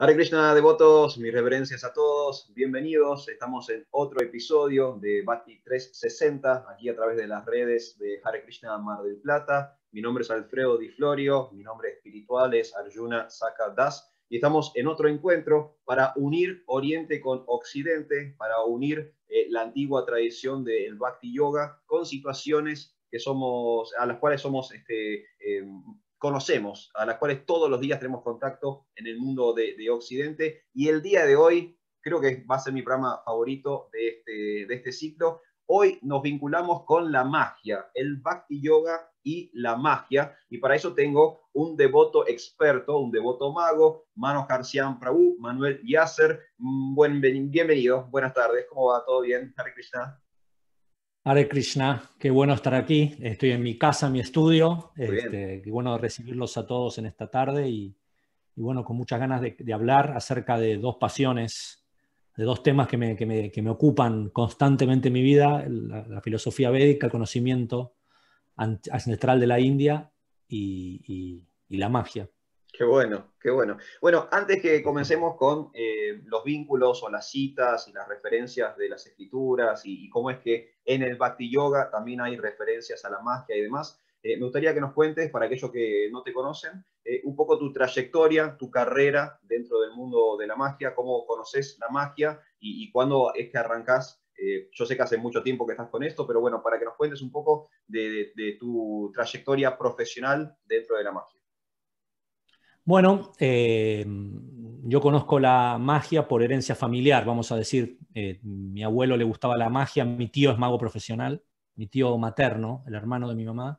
Hare Krishna, devotos, mis reverencias a todos, bienvenidos. Estamos en otro episodio de Bhakti 360, aquí a través de las redes de Hare Krishna Mar del Plata. Mi nombre es Alfredo Di Florio, mi nombre espiritual es Arjuna Saka Das, y estamos en otro encuentro para unir Oriente con Occidente, para unir eh, la antigua tradición del Bhakti Yoga con situaciones que somos, a las cuales somos este, eh, conocemos, a las cuales todos los días tenemos contacto en el mundo de, Occidente. Y el día de hoy creo que va a ser mi programa favorito de este, de este ciclo. Hoy nos vinculamos con la magia, el Bhakti Yoga y la magia. Y para eso tengo un devoto experto, un devoto mago, Manos Garcián Prabhu, Manuel Yasser. Mm, buen, bienvenido, buenas tardes, ¿cómo va? ¿Todo bien? Hare Hare Krishna, qué bueno estar aquí. Estoy en mi casa, en mi estudio. Este, qué bueno recibirlos a todos en esta tarde y, bueno, con muchas ganas de, hablar acerca de dos pasiones, de dos temas que me, ocupan constantemente en mi vida, la, filosofía védica, el conocimiento ancestral de la India y la magia. Qué bueno, qué bueno. Bueno, antes que comencemos con eh, los vínculos o las citas y las referencias de las escrituras y, cómo es que en el Bhakti Yoga también hay referencias a la magia y demás, eh, me gustaría que nos cuentes, para aquellos que no te conocen, eh, un poco tu trayectoria, tu carrera dentro del mundo de la magia, cómo conoces la magia y, cuándo es que arrancas. yo sé que hace mucho tiempo que estás con esto, pero bueno, para que nos cuentes un poco de tu trayectoria profesional dentro de la magia. Bueno, eh, yo conozco la magia por herencia familiar, vamos a decir, eh, mi abuelo le gustaba la magia, mi tío es mago profesional, mi tío materno, el hermano de mi mamá,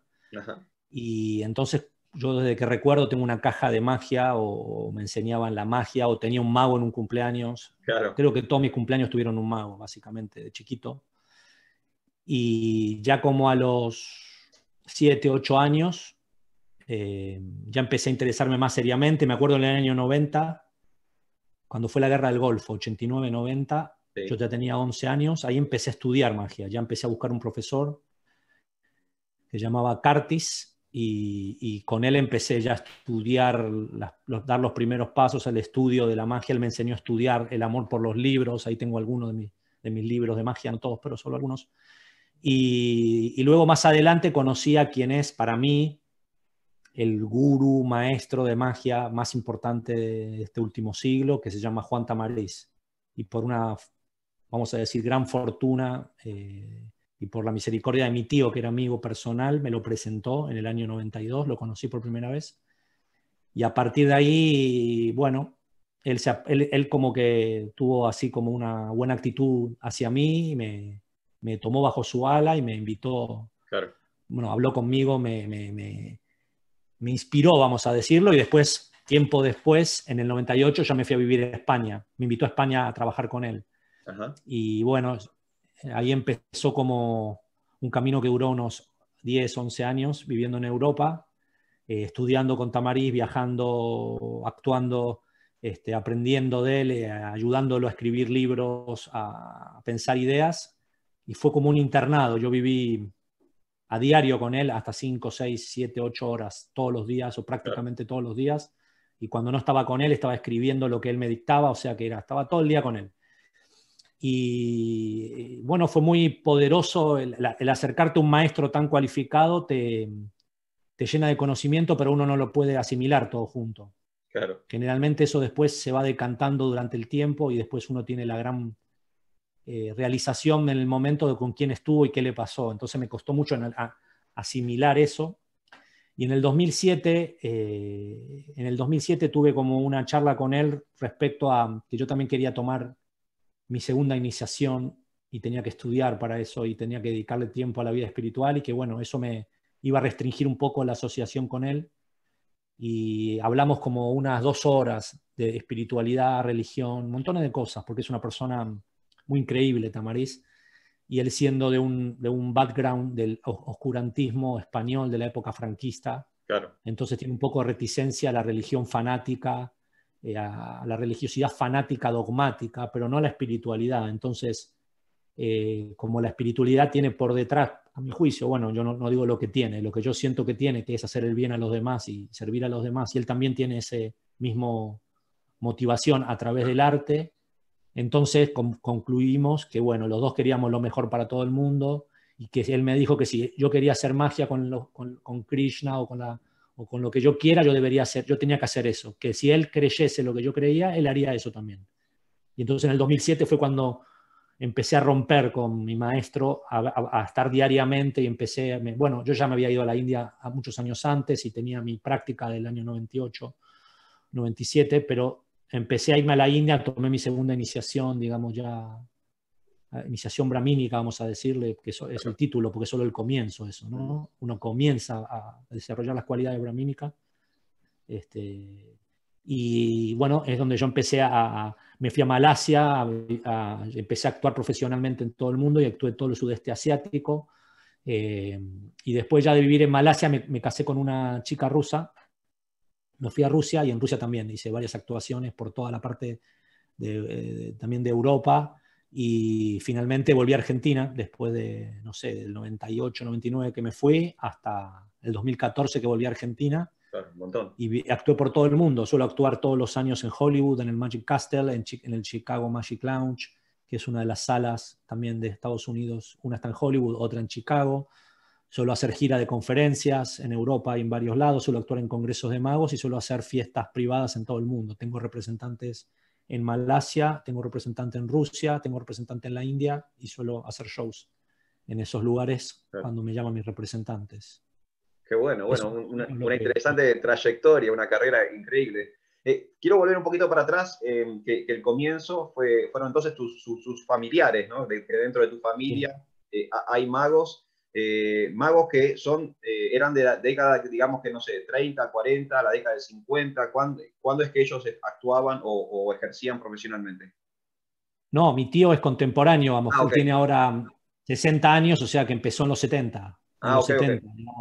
y entonces yo desde que recuerdo tengo una caja de magia o, me enseñaban la magia o tenía un mago en un cumpleaños. Claro. Creo que todos mis cumpleaños tuvieron un mago, básicamente, de chiquito. Y ya como a los 7, 8 años, eh, ya empecé a interesarme más seriamente. Me acuerdo en el año 90, cuando fue la guerra del Golfo, 89-90, yo ya tenía 11 años, ahí empecé a estudiar magia, ya empecé a buscar un profesor que llamaba Cartis y, con él empecé ya a estudiar, dar los primeros pasos al estudio de la magia, él me enseñó a estudiar el amor por los libros, ahí tengo algunos de, mis libros de magia, no todos, pero solo algunos. Y, luego más adelante conocí a quien es para mí el gurú maestro de magia más importante de este último siglo, que se llama Juan Tamariz. Y por una, vamos a decir, gran fortuna eh, y por la misericordia de mi tío, que era amigo personal, me lo presentó en el año 92, lo conocí por primera vez. Y a partir de ahí, bueno, él, se, él, como que tuvo así como una buena actitud hacia mí, me, me tomó bajo su ala y me invitó. Bueno, habló conmigo, me me inspiró, vamos a decirlo, y después, tiempo después, en el 98, ya me fui a vivir a España. Me invitó a España a trabajar con él. Y bueno, ahí empezó como un camino que duró unos 10, 11 años viviendo en Europa, eh, estudiando con Tamariz, viajando, actuando, este, aprendiendo de él, eh, ayudándolo a escribir libros, a pensar ideas. Y fue como un internado. Yo viví a diario con él hasta 5, 6, 7, 8 horas todos los días o prácticamente todos los días. Y cuando no estaba con él, estaba escribiendo lo que él me dictaba, o sea que estaba todo el día con él. Y eh, bueno, fue muy poderoso el, acercarte a un maestro tan cualificado, te, llena de conocimiento, pero uno no lo puede asimilar todo junto. Generalmente eso después se va decantando durante el tiempo y después uno tiene la gran eh, realización en el momento de con quién estuvo y qué le pasó. Entonces me costó mucho asimilar eso. Y en el 2007, eh, en el 2007 tuve como una charla con él respecto a que yo también quería tomar mi segunda iniciación y tenía que estudiar para eso y tenía que dedicarle tiempo a la vida espiritual y que bueno, eso me iba a restringir un poco la asociación con él. Y hablamos como unas dos horas de espiritualidad, religión, montones de cosas, porque es una persona muy increíble Tamariz, y él siendo de un, background del oscurantismo español de la época franquista, entonces tiene un poco reticencia a la religión fanática, eh, a la religiosidad fanática dogmática, pero no a la espiritualidad. Entonces, eh, como la espiritualidad tiene por detrás, a mi juicio, bueno, yo no, no, digo lo que tiene, lo que yo siento que tiene, que es hacer el bien a los demás y servir a los demás, y él también tiene ese mismo motivación a través del arte, entonces concluimos que, bueno, los dos queríamos lo mejor para todo el mundo y que él me dijo que si yo quería hacer magia con, Krishna o con, lo que yo quiera, yo debería hacer, yo tenía que hacer eso, que si él creyese lo que yo creía, él haría eso también. Y entonces en el 2007 fue cuando empecé a romper con mi maestro, a, estar diariamente y empecé, bueno, yo ya me había ido a la India muchos años antes y tenía mi práctica del año 98, 97, pero empecé a irme a la India, tomé mi segunda iniciación, digamos ya, eh, iniciación bramínica, vamos a decirle, que es el título, porque es solo el comienzo eso, ¿no? Uno comienza a desarrollar las cualidades bramínicas. Este, y bueno, es donde yo empecé a, me fui a Malasia, empecé a actuar profesionalmente en todo el mundo y actué en todo el sudeste asiático. Eh, y después ya de vivir en Malasia me, me casé con una chica rusa, me fui a Rusia y en Rusia también hice varias actuaciones por toda la parte de, eh, también de Europa y finalmente volví a Argentina después de, no sé, del 98, 99 que me fui hasta el 2014 que volví a Argentina. Claro, un montón. Y actué por todo el mundo. Suelo actuar todos los años en Hollywood, en el Magic Castle, en, en el Chicago Magic Lounge, que es una de las salas también de Estados Unidos. Una está en Hollywood, otra en Chicago. Suelo hacer gira de conferencias en Europa y en varios lados, suelo actuar en congresos de magos y suelo hacer fiestas privadas en todo el mundo. Tengo representantes en Malasia, tengo representante en Rusia, tengo representante en la India y suelo hacer shows en esos lugares cuando me llaman mis representantes. Qué bueno, bueno, una, interesante trayectoria, una carrera increíble. Eh, quiero volver un poquito para atrás, eh, que, el comienzo fue, fueron entonces tus, familiares, ¿no? que dentro de tu familia eh, hay magos eh, magos que son, eh, eran de la década, digamos que no sé, 30, 40, la década de 50, ¿cuándo, es que ellos actuaban o, ejercían profesionalmente? No, mi tío es contemporáneo, a lo mejor ah, tiene ahora 60 años, o sea que empezó en los 70. Ah, los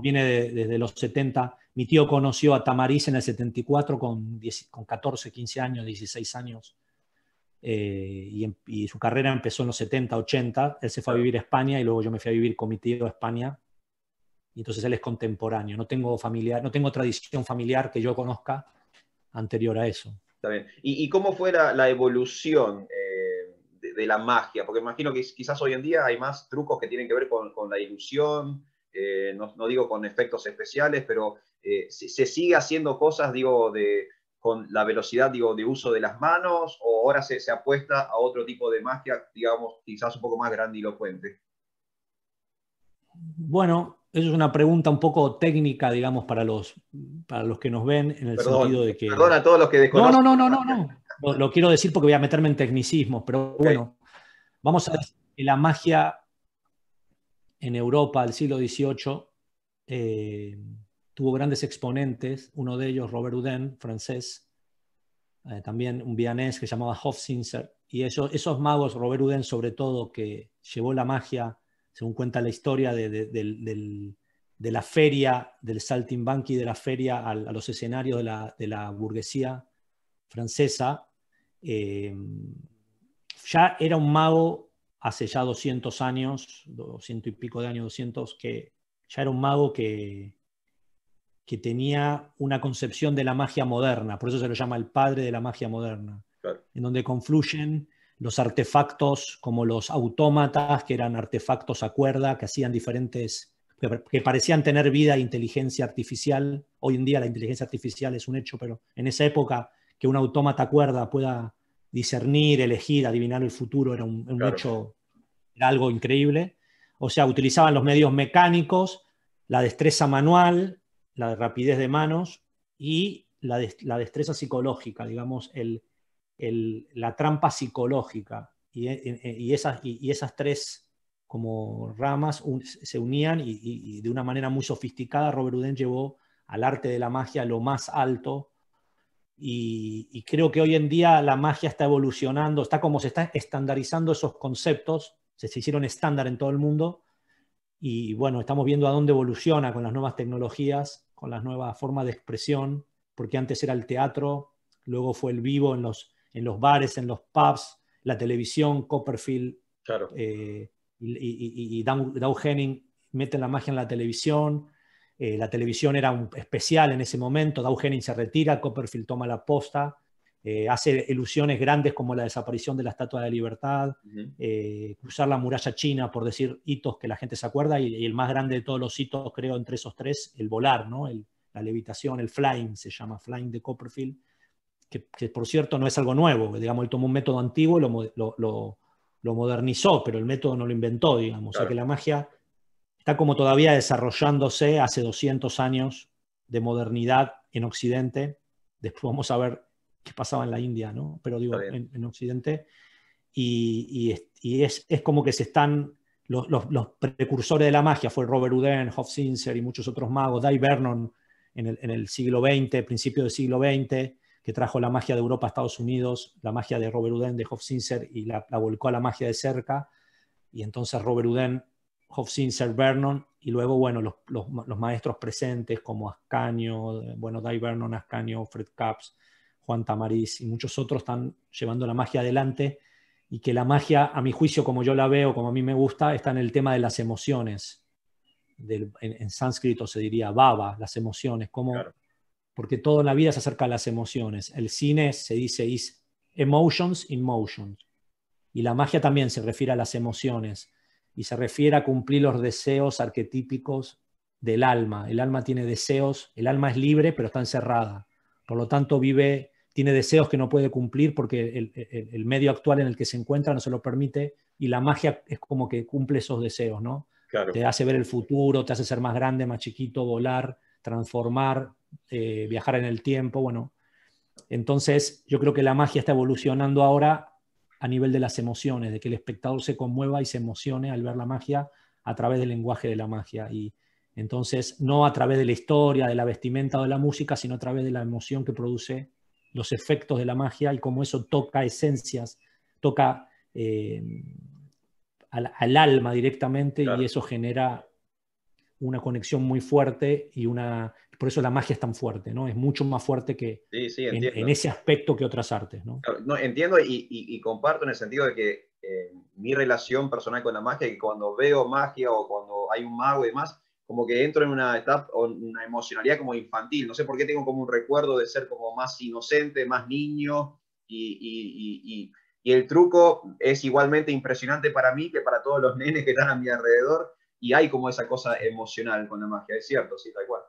Viene desde los 70. Mi tío conoció a Tamariz en el 74 con, con 14, 15 años, 16 años. Eh, em, y, su carrera empezó en los 70, 80. Él se fue a vivir a España y luego yo me fui a vivir con mi tío a España. Y entonces él es contemporáneo. No tengo, familiar, no tengo tradición familiar que yo conozca anterior a eso. ¿Y, cómo fue la, evolución eh, de, la magia? Porque imagino que quizás hoy en día hay más trucos que tienen que ver con, la ilusión, eh, no, digo con efectos especiales, pero se sigue haciendo cosas, digo, de, con la velocidad digo, de uso de las manos o ahora se, apuesta a otro tipo de magia, digamos, quizás un poco más grandilocuente? Bueno, eso es una pregunta un poco técnica, digamos, para los, para los que nos ven, en el sentido de que... Perdón a todos los que desconocen. No, no, no, no, no, Lo, quiero decir porque voy a meterme en tecnicismo, pero bueno, vamos a decir que la magia en Europa el siglo XVIII tuvo grandes exponentes, uno de ellos Robert Houdin, francés, eh, también un vianés que se llamaba Hofzinser, y esos magos, Robert Houdin sobre todo, que llevó la magia, según cuenta la historia, de, la feria, del saltimbanqui de la feria a, los escenarios de la, la burguesía francesa, eh, ya era un mago hace ya 200 años, 200 y pico de años, 200, que ya era un mago que, que tenía una concepción de la magia moderna, por eso se lo llama el padre de la magia moderna, en donde confluyen los artefactos como los autómatas, que eran artefactos a cuerda, que hacían diferentes, que parecían tener vida e inteligencia artificial. Hoy en día la inteligencia artificial es un hecho, pero en esa época que un autómata a cuerda pueda discernir, elegir, adivinar el futuro era un, hecho, era algo increíble. O sea, utilizaban los medios mecánicos, la destreza manual, la rapidez de manos y la, la destreza psicológica, digamos, el, el, la trampa psicológica. Y, eh, eh, eh, esas, y, esas, tres como ramas se unían y, de una manera muy sofisticada Robert Houdin llevó al arte de la magia lo más alto y, creo que hoy en día la magia está evolucionando, está como se está estandarizando esos conceptos, se, se, hicieron estándar en todo el mundo y bueno, estamos viendo a dónde evoluciona con las nuevas tecnologías con las nuevas formas de expresión, porque antes era el teatro, luego fue el vivo en los, bares, en los pubs, la televisión, Copperfield eh, y, y, Dow, Henning meten la magia en la televisión. Eh, la televisión era un especial en ese momento, Dow Henning se retira, Copperfield toma la posta eh, hace ilusiones grandes como la desaparición de la Estatua de Libertad, eh, cruzar la muralla china, por decir hitos que la gente se acuerda, y, el más grande de todos los hitos, creo, entre esos tres, el volar, ¿no? El, la levitación, el flying, se llama flying de Copperfield, que, por cierto no es algo nuevo, digamos, él tomó un método antiguo y lo, modernizó, pero el método no lo inventó, digamos, o sea que la magia está como todavía desarrollándose hace 200 años de modernidad en Occidente, después vamos a ver que pasaba en la India, ¿no? Pero digo, en, Occidente. Y, es, como que se están. Los, precursores de la magia fue Robert Houdin, Hofzinser y muchos otros magos, Dai Vernon en el, siglo XX, principio del siglo XX, que trajo la magia de Europa a Estados Unidos, la magia de Robert Houdin, de Hofzinser y la, volcó a la magia de cerca. Y entonces Robert Houdin, Hofzinser, Vernon y luego, bueno, los, maestros presentes como Ascanio, bueno, Dai Vernon, Ascanio, Fred Capps, Juan Tamariz y muchos otros están llevando la magia adelante y que la magia, a mi juicio, como yo la veo, como a mí me gusta, está en el tema de las emociones. en, sánscrito se diría baba, las emociones, como, porque toda la vida se acerca a las emociones. El cine se dice is emotions in motion. Y la magia también se refiere a las emociones y se refiere a cumplir los deseos arquetípicos del alma. El alma tiene deseos, el alma es libre, pero está encerrada. Por lo tanto, vive tiene deseos que no puede cumplir porque el, medio actual en el que se encuentra no se lo permite y la magia es como que cumple esos deseos, ¿no? Te hace ver el futuro, te hace ser más grande, más chiquito, volar, transformar, eh, viajar en el tiempo, bueno. Entonces, yo creo que la magia está evolucionando ahora a nivel de las emociones, de que el espectador se conmueva y se emocione al ver la magia a través del lenguaje de la magia. Y entonces, no a través de la historia, de la vestimenta o de la música, sino a través de la emoción que produce los efectos de la magia y cómo eso toca esencias, toca eh, al, alma directamente y eso genera una conexión muy fuerte y una... Por eso la magia es tan fuerte, ¿no? Es mucho más fuerte que en, ese aspecto que otras artes, ¿no? entiendo y, comparto en el sentido de que eh, mi relación personal con la magia, que cuando veo magia o cuando hay un mago y demás, como que entro en una etapa, una emocionalidad como infantil. No sé por qué tengo como un recuerdo de ser como más inocente, más niño, y, el truco es igualmente impresionante para mí que para todos los nenes que están a mi alrededor, y hay como esa cosa emocional con la magia, es cierto, sí, tal cual.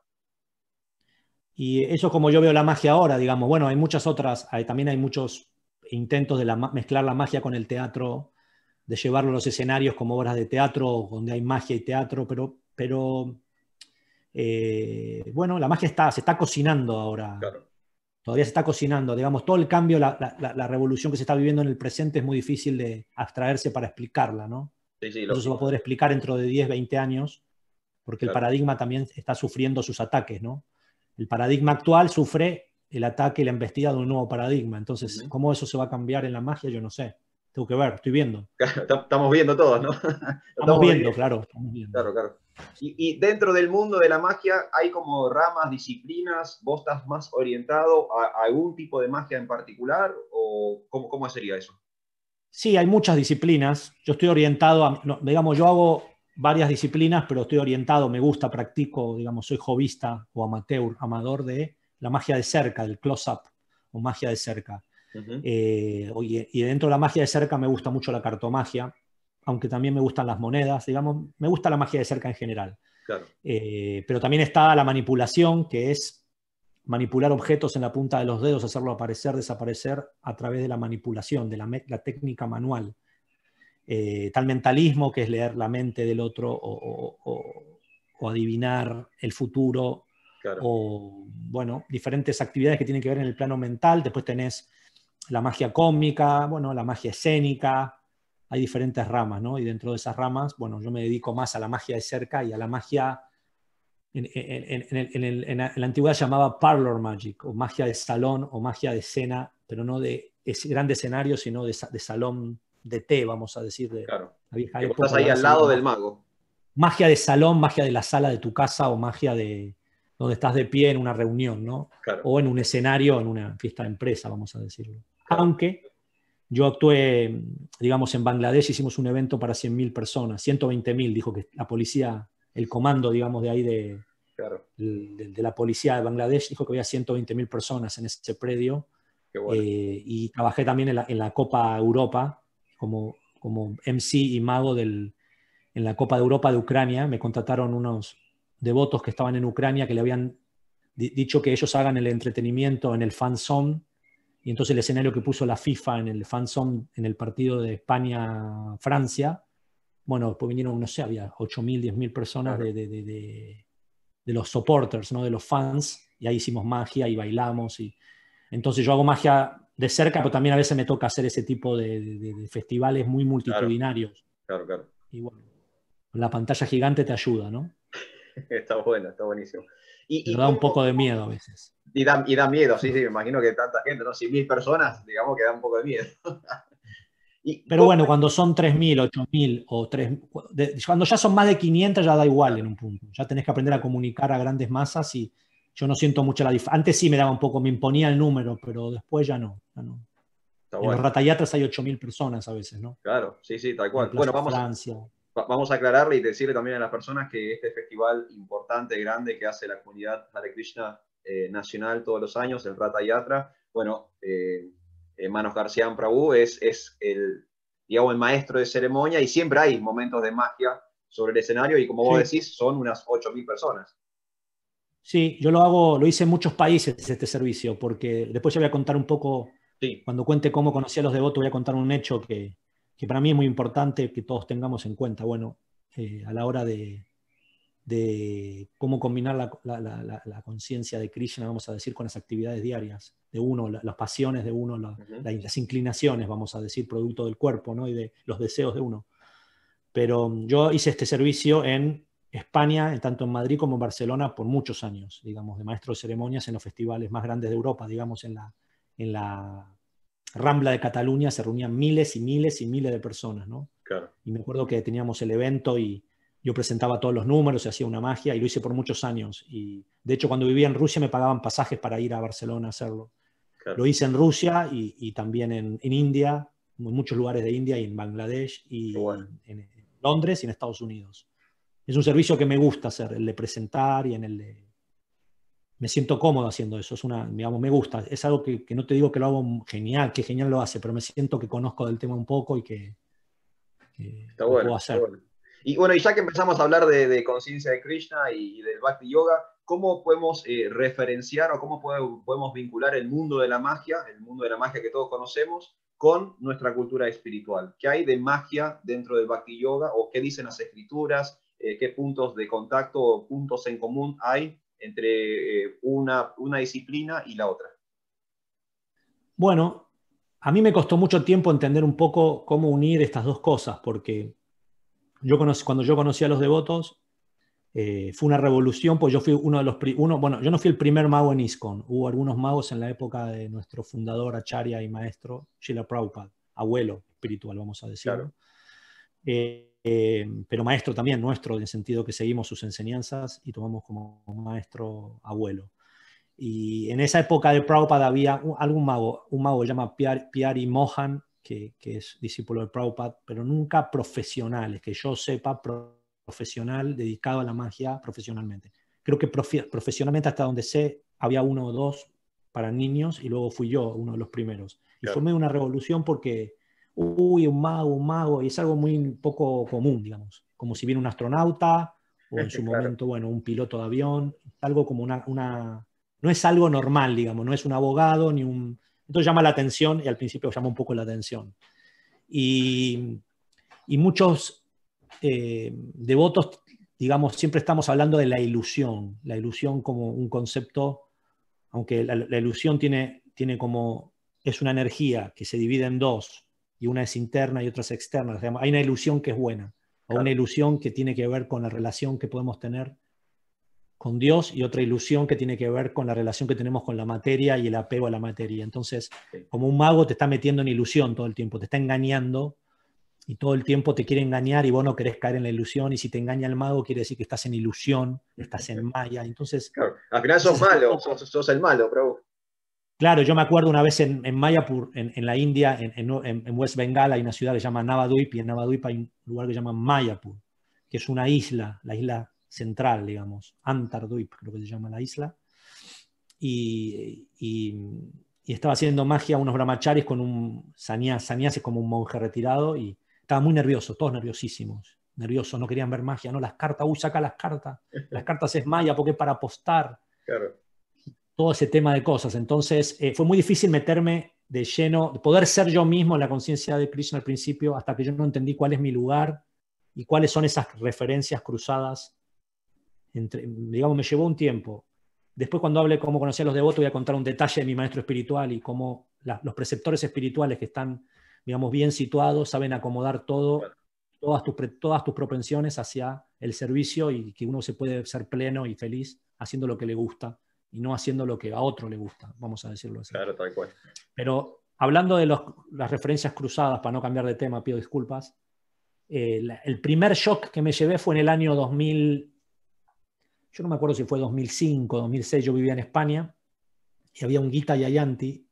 Y eso es como yo veo la magia ahora, digamos. Bueno, hay muchas otras, también hay muchos intentos de mezclar la magia con el teatro, de llevarlo a los escenarios como obras de teatro, donde hay magia y teatro, pero pero eh, bueno, la magia se está cocinando ahora. Todavía se está cocinando. Digamos, todo el cambio, la, revolución que se está viviendo en el presente es muy difícil de abstraerse para explicarla, ¿no? Sí, Eso se va a poder explicar dentro de 10, 20 años, porque el paradigma también está sufriendo sus ataques, ¿no? El paradigma actual sufre el ataque y la embestida de un nuevo paradigma. Entonces, ¿cómo eso se va a cambiar en la magia? Yo no sé. Tengo que ver, estoy viendo. estamos viendo todos, ¿no? estamos, viendo, claro. Estamos viendo. Claro, claro. Y, dentro del mundo de la magia hay como ramas, disciplinas, vos estás más orientado a, algún tipo de magia en particular o cómo, cómo, sería eso? Sí, hay muchas disciplinas. Yo estoy orientado a, digamos, yo hago varias disciplinas, pero estoy orientado, me gusta, practico, digamos, soy jovista o amateur, amador de la magia de cerca, del close-up o magia de cerca. Eh, y dentro de la magia de cerca me gusta mucho la cartomagia, aunque también me gustan las monedas, digamos, me gusta la magia de cerca en general. Eh, pero también está la manipulación, que es manipular objetos en la punta de los dedos, hacerlo aparecer, desaparecer a través de la manipulación, de la, técnica manual. Eh, tal mentalismo que es leer la mente del otro o, adivinar el futuro. O, bueno, diferentes actividades que tienen que ver en el plano mental. Después tenés la magia cómica, bueno, la magia escénica, hay diferentes ramas, ¿no? Y dentro de esas ramas, bueno, yo me dedico más a la magia de cerca y a la magia, en, la antigüedad llamaba parlor magic, o magia de salón, o magia de escena, pero no de ese gran escenario, sino de, salón de té, vamos a decir. De, claro. Vieja estás ahí al lado del mago. Magia de salón, magia de la sala de tu casa, o magia de donde estás de pie en una reunión, ¿no? O en un escenario, en una fiesta de empresa, vamos a decirlo. Aunque yo actué, digamos, en Bangladesh, hicimos un evento para 100.000 personas, 120.000, dijo que la policía, el comando, digamos, de ahí de, la policía de Bangladesh, dijo que había 120.000 personas en ese predio. Eh, y trabajé también en la, Copa Europa, como, como MC y mago del, en la Copa de Europa de Ucrania. Me contrataron unos devotos que estaban en Ucrania que le habían dicho que ellos hagan el entretenimiento en el fan y entonces el escenario que puso la FIFA en el Fansong en el partido de España-Francia, bueno, después pues vinieron, no sé, había 8.000, 10.000 personas mil de, de, los supporters, ¿no? de los fans, y ahí hicimos magia y bailamos. Y... Entonces yo hago magia de cerca, pero también a veces me toca hacer ese tipo de, festivales muy multitudinarios. claro. claro. Y bueno, la pantalla gigante te ayuda, ¿no? está bueno, está buenísimo. Y, da un poco de miedo a veces. Y da, miedo, sí, sí, me imagino que tanta gente, ¿no? Si mil personas, digamos que da un poco de miedo. Pero bueno, cuando son 3.000, 8.000 o 3... cuando ya son más de 500 ya da igual en un punto. Ya tenés que aprender a comunicar a grandes masas y yo no siento mucho la diferencia. Antes sí me daba un poco, me imponía el número, pero después ya no. Ya no. Está en bueno. hay 8.000 personas a veces, ¿no? Claro, sí, sí, tal cual. bueno, vamos. Francia vamos a aclararle y decirle también a las personas que este festival importante, grande que hace la comunidad Hare Krishna eh, nacional todos los años, el Rata Yatra, bueno, eh, eh Manos García Prabhu es, es el, digamos, el maestro de ceremonia y siempre hay momentos de magia sobre el escenario y como vos decís, son unas 8.000 personas. Sí, yo lo hago, lo hice en muchos países este servicio, porque después ya voy a contar un poco, sí. cuando cuente cómo conocí a los devotos, voy a contar un hecho que, que para mí es muy importante que todos tengamos en cuenta, bueno, eh, a la hora de, cómo combinar la, conciencia de Krishna, vamos a decir, con las actividades diarias de uno, las pasiones de uno, las inclinaciones, vamos a decir, producto del cuerpo ¿no? y de los deseos de uno. Pero yo hice este servicio en España, tanto en Madrid como en Barcelona, por muchos años, digamos, de maestro de ceremonias en los festivales más grandes de Europa, digamos, en la Rambla de Cataluña se reunían miles y miles y miles de personas, ¿no? Y me acuerdo que teníamos el evento y yo presentaba todos los números y hacía una magia y lo hice por muchos años. Y de hecho cuando vivía en Rusia me pagaban pasajes para ir a Barcelona a hacerlo. Lo hice en Rusia y, también en, India, en muchos lugares de India y en Bangladesh y en, en Londres y en Estados Unidos. Es un servicio que me gusta hacer, el de presentar y en el de me siento cómodo haciendo eso, es una, me gusta, es algo que, que, no te digo que lo hago genial, que genial lo hace, pero me siento que conozco del tema un poco y que, está bueno, puedo hacer. Y bueno, y ya que empezamos a hablar de, de conciencia de Krishna y, del Bhakti Yoga, ¿cómo podemos eh, referenciar o cómo podemos vincular el mundo de la magia, el mundo de la magia que todos conocemos, con nuestra cultura espiritual? ¿Qué hay de magia dentro del Bhakti Yoga o qué dicen las escrituras? Eh, ¿Qué puntos de contacto o puntos en común hay entre eh, una, una disciplina y la otra? Bueno, a mí me costó mucho tiempo entender un poco cómo unir estas dos cosas, porque yo cuando yo conocí a los devotos, eh, fue una revolución, pues yo fui uno de los, uno, bueno, yo no fui el primer mago en Iscon, hubo algunos magos en la época de nuestro fundador, acharya y maestro, Sheila Prabhupada, abuelo espiritual, vamos a decirlo. Eh, eh, pero maestro también nuestro, en el sentido que seguimos sus enseñanzas y tomamos como maestro abuelo. Y en esa época de Prabhupada había algún mago, un mago que se llama Piari Mohan, que, es discípulo de Prabhupada, pero nunca profesionales, que yo sepa, profesional, dedicado a la magia profesionalmente. Creo que profesionalmente, hasta donde sé, había uno o dos para niños y luego fui yo uno de los primeros. Y formé una revolución porque uy, un mago, un mago, y es algo muy poco común, digamos, como si viene un astronauta o en su momento, bueno, un piloto de avión, algo como una, una, no es algo normal, digamos, no es un abogado ni un... Entonces llama la atención y al principio llama un poco la atención. Y, y muchos eh, devotos, digamos, siempre estamos hablando de la ilusión, la ilusión como un concepto, aunque la, ilusión tiene, tiene como, es una energía que se divide en dos, y una es interna y otra es externa. hay una ilusión que es buena, o una ilusión que tiene que ver con la relación que podemos tener con Dios y otra ilusión que tiene que ver con la relación que tenemos con la materia y el apego a la materia. Entonces, como un mago te está metiendo en ilusión todo el tiempo, te está engañando y todo el tiempo te quiere engañar y vos no querés caer en la ilusión y si te engaña el mago quiere decir que estás en ilusión, estás en maya. Entonces, claro. al final sos malo, sos, el malo, pero Claro, yo me acuerdo una vez en, Mayapur, en, la India, en, West Bengal, hay una ciudad que se llama Navaduip y en Navaduip hay un lugar que se llama Mayapur, que es una isla, la isla central, digamos, Antarduip creo que se llama la isla. Y, estaba haciendo magia unos brahmacharis con un sanias, Sania, es como un monje retirado y estaba muy nervioso, todos nerviosísimos, nerviosos, no querían ver magia, no, las cartas, uy, saca las cartas, las cartas es maya porque es para apostar. Claro todo ese tema de cosas. Entonces, eh, fue muy difícil meterme de lleno, poder ser yo mismo en la conciencia de Krishna al principio, hasta que yo no entendí cuál es mi lugar y cuáles son esas referencias cruzadas. Entre, digamos, me llevó un tiempo. Después, cuando hable cómo conocí a los devotos, voy a contar un detalle de mi maestro espiritual y cómo los preceptores espirituales que están, digamos, bien situados, saben acomodar todo, todas tus, todas tus propensiones hacia el servicio y que uno se puede ser pleno y feliz haciendo lo que le gusta y no haciendo lo que a otro le gusta, vamos a decirlo así. Claro, tal cual. Pero hablando de los, las referencias cruzadas, para no cambiar de tema, pido disculpas, eh, el primer shock que me llevé fue en el año 2000, yo no me acuerdo si fue 2005, 2006, yo vivía en España y había un Gita Yayanti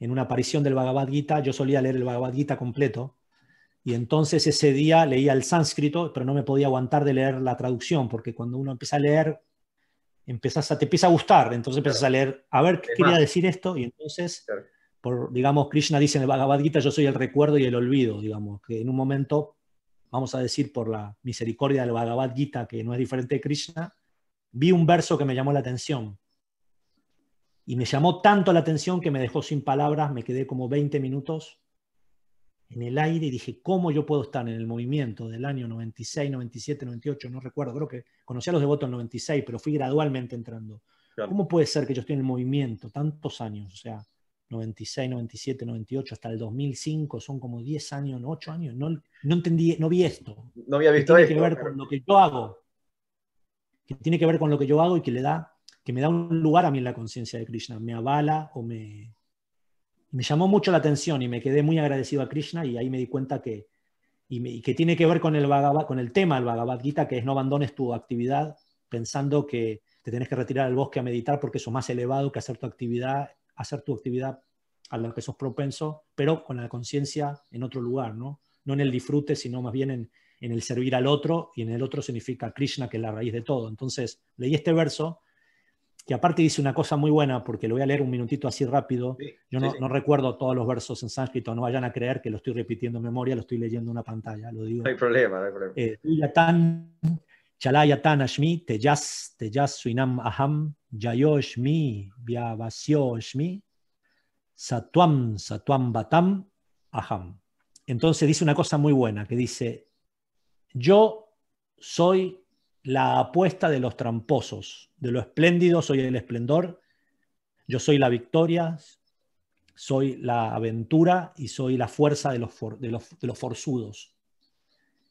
en una aparición del Bhagavad Gita, yo solía leer el Bhagavad Gita completo, y entonces ese día leía el sánscrito, pero no me podía aguantar de leer la traducción, porque cuando uno empieza a leer a, te empieza a gustar, entonces empiezas a leer, a ver qué quería decir esto, y entonces, por, digamos, Krishna dice en el Bhagavad Gita, yo soy el recuerdo y el olvido, digamos, que en un momento, vamos a decir, por la misericordia del Bhagavad Gita, que no es diferente de Krishna, vi un verso que me llamó la atención. Y me llamó tanto la atención que me dejó sin palabras, me quedé como 20 minutos en el aire y dije, ¿cómo yo puedo estar en el movimiento del año 96, 97, 98? No recuerdo, creo que conocí a los devotos en 96, pero fui gradualmente entrando. ¿Cómo puede ser que yo esté en el movimiento tantos años? O sea, 96, 97, 98, hasta el 2005, son como 10 años, 8 años. No, no entendí, no vi esto. No había visto tiene que ver con lo que yo hago. Que tiene que ver con lo que yo hago y que le da, que me da un lugar a mí en la conciencia de Krishna. Me avala o me, me llamó mucho la atención y me quedé muy agradecido a Krishna y ahí me di cuenta que, y, que tiene que ver con el, Bhagavad, con el tema del Bhagavad Gita, que es no abandones tu actividad pensando que te tienes que retirar al bosque a meditar porque eso es más elevado que hacer tu actividad, hacer tu actividad a lo que sos propenso, pero con la conciencia en otro lugar, ¿no? No en el disfrute, sino más bien en, en el servir al otro, y en el otro significa Krishna, que es la raíz de todo. Entonces, leí este verso que aparte dice una cosa muy buena, porque lo voy a leer un minutito así rápido. Yo no, recuerdo todos los versos en sánscrito, no vayan a creer que lo estoy repitiendo en memoria, lo estoy leyendo en una pantalla, lo digo. No hay problema, no hay problema. Entonces dice una cosa muy buena, que dice, yo soy la apuesta de los tramposos. De lo espléndido soy el esplendor, yo soy la victoria, soy la aventura y soy la fuerza de los, forzudos.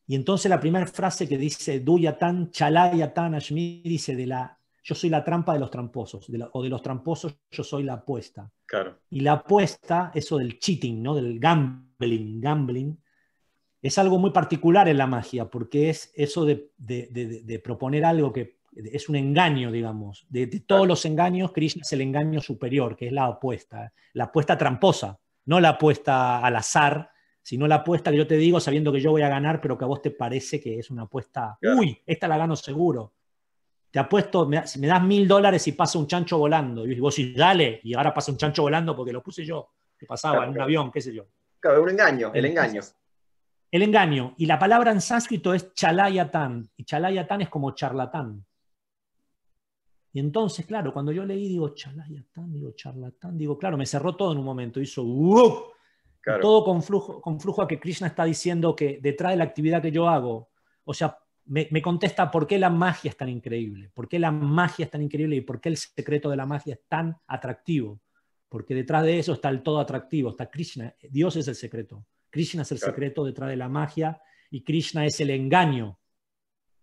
Y entonces la primera frase que dice Duyatan, Chalayatán, Ashmi, dice de la, yo soy la trampa de los tramposos, o de los tramposos yo soy la apuesta. Claro. Y la apuesta, eso del cheating, ¿no? del gambling, gambling, es algo muy particular en la magia, porque es eso de, proponer algo que es un engaño, digamos. De, todos los engaños, Krishna es el engaño superior, que es la apuesta, la apuesta tramposa, no la apuesta al azar, sino la apuesta que yo te digo sabiendo que yo voy a ganar, pero que a vos te parece que es una apuesta, uy, esta la gano seguro. Te apuesto, me, das mil dólares y pasa un chancho volando. Y vos dices, dale, y ahora pasa un chancho volando porque lo puse yo, que pasaba en un avión, qué sé yo. Claro, es un engaño, el engaño. El engaño. Y la palabra en sánscrito es chalayatán. Y chalayatán es como charlatán. Y entonces, claro, cuando yo leí, digo chalayatán, digo charlatán, digo, claro, me cerró todo en un momento. Hizo uh, todo con flujo a que Krishna está diciendo que detrás de la actividad que yo hago, o sea, me, me, contesta por qué la magia es tan increíble, por qué la magia es tan increíble y por qué el secreto de la magia es tan atractivo. Porque detrás de eso está el todo atractivo, está Krishna. Dios es el secreto. Krishna es el secreto detrás de la magia y Krishna es el engaño,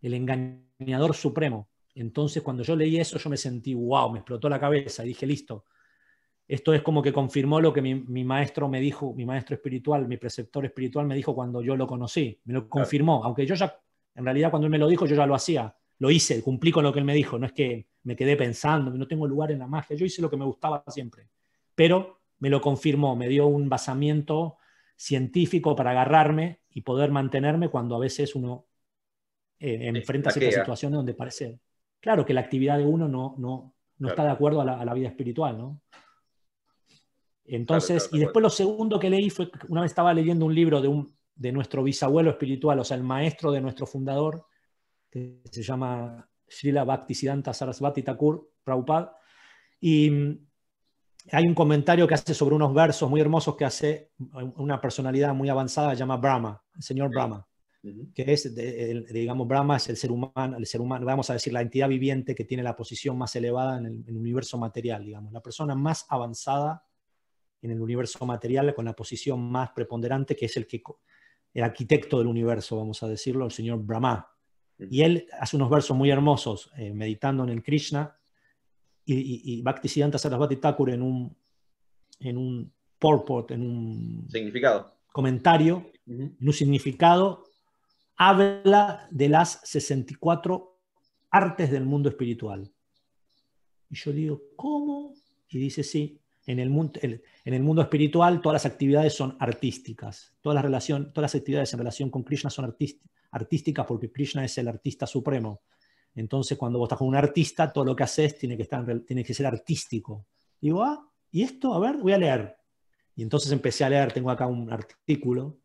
el engañador supremo. Entonces, cuando yo leí eso, yo me sentí, wow, me explotó la cabeza y dije, listo, esto es como que confirmó lo que mi, maestro me dijo, mi maestro espiritual, mi preceptor espiritual me dijo cuando yo lo conocí, me lo confirmó, aunque yo ya, en realidad cuando él me lo dijo, yo ya lo hacía, lo hice, cumplí con lo que él me dijo, no es que me quedé pensando, no tengo lugar en la magia, yo hice lo que me gustaba siempre, pero me lo confirmó, me dio un basamiento científico para agarrarme y poder mantenerme cuando a veces uno eh, enfrenta ciertas situaciones donde parece, claro, que la actividad de uno no, no, no está de acuerdo a la, vida espiritual, ¿no? Entonces, y después lo segundo que leí fue, una vez estaba leyendo un libro de, un, de nuestro bisabuelo espiritual, o sea, el maestro de nuestro fundador, que se llama Srila Bhaktisiddhanta Sarasvati Thakur Prabhupada, y mm, hay un comentario que hace sobre unos versos muy hermosos que hace una personalidad muy avanzada, llama Brahma, el señor Brahma, que es, digamos, Brahma es el ser humano, el ser humano, vamos a decir, la entidad viviente que tiene la posición más elevada en el, universo material, digamos, la persona más avanzada en el universo material con la posición más preponderante que es el que el arquitecto del universo, vamos a decirlo, el señor Brahma. Y él hace unos versos muy hermosos, eh, meditando en el Krishna, y, y Bhakti Siddhanta Sarasvati Thakur en un, en un en un significado. comentario, en un significado, habla de las 64 artes del mundo espiritual. Y yo digo, ¿cómo? Y dice, sí, en el, mundo, en el mundo espiritual todas las actividades son artísticas, todas las, relación, todas las actividades en relación con Krishna son artísticas porque Krishna es el artista supremo. Entonces, cuando vos estás con un artista, todo lo que haces tiene que, estar, tiene que ser artístico. digo, ah, ¿y esto? A ver, voy a leer. Y entonces empecé a leer, tengo acá un artículo.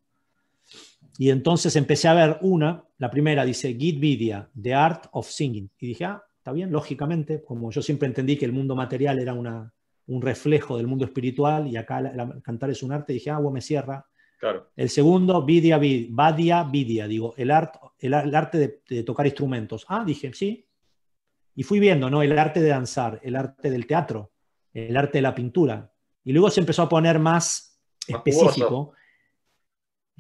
Y entonces empecé a ver una, la primera dice, Gitvidia, The Art of Singing. Y dije, ah, está bien, lógicamente, como yo siempre entendí que el mundo material era una, un reflejo del mundo espiritual y acá cantar es un arte, dije, ah, bueno, me cierra, el segundo, Vidia, Vadia, Vidia, digo, el, el, arte de, tocar instrumentos. Ah, dije, sí. Y fui viendo, ¿no? El arte de danzar, el arte del teatro, el arte de la pintura. Y luego se empezó a poner más, específico.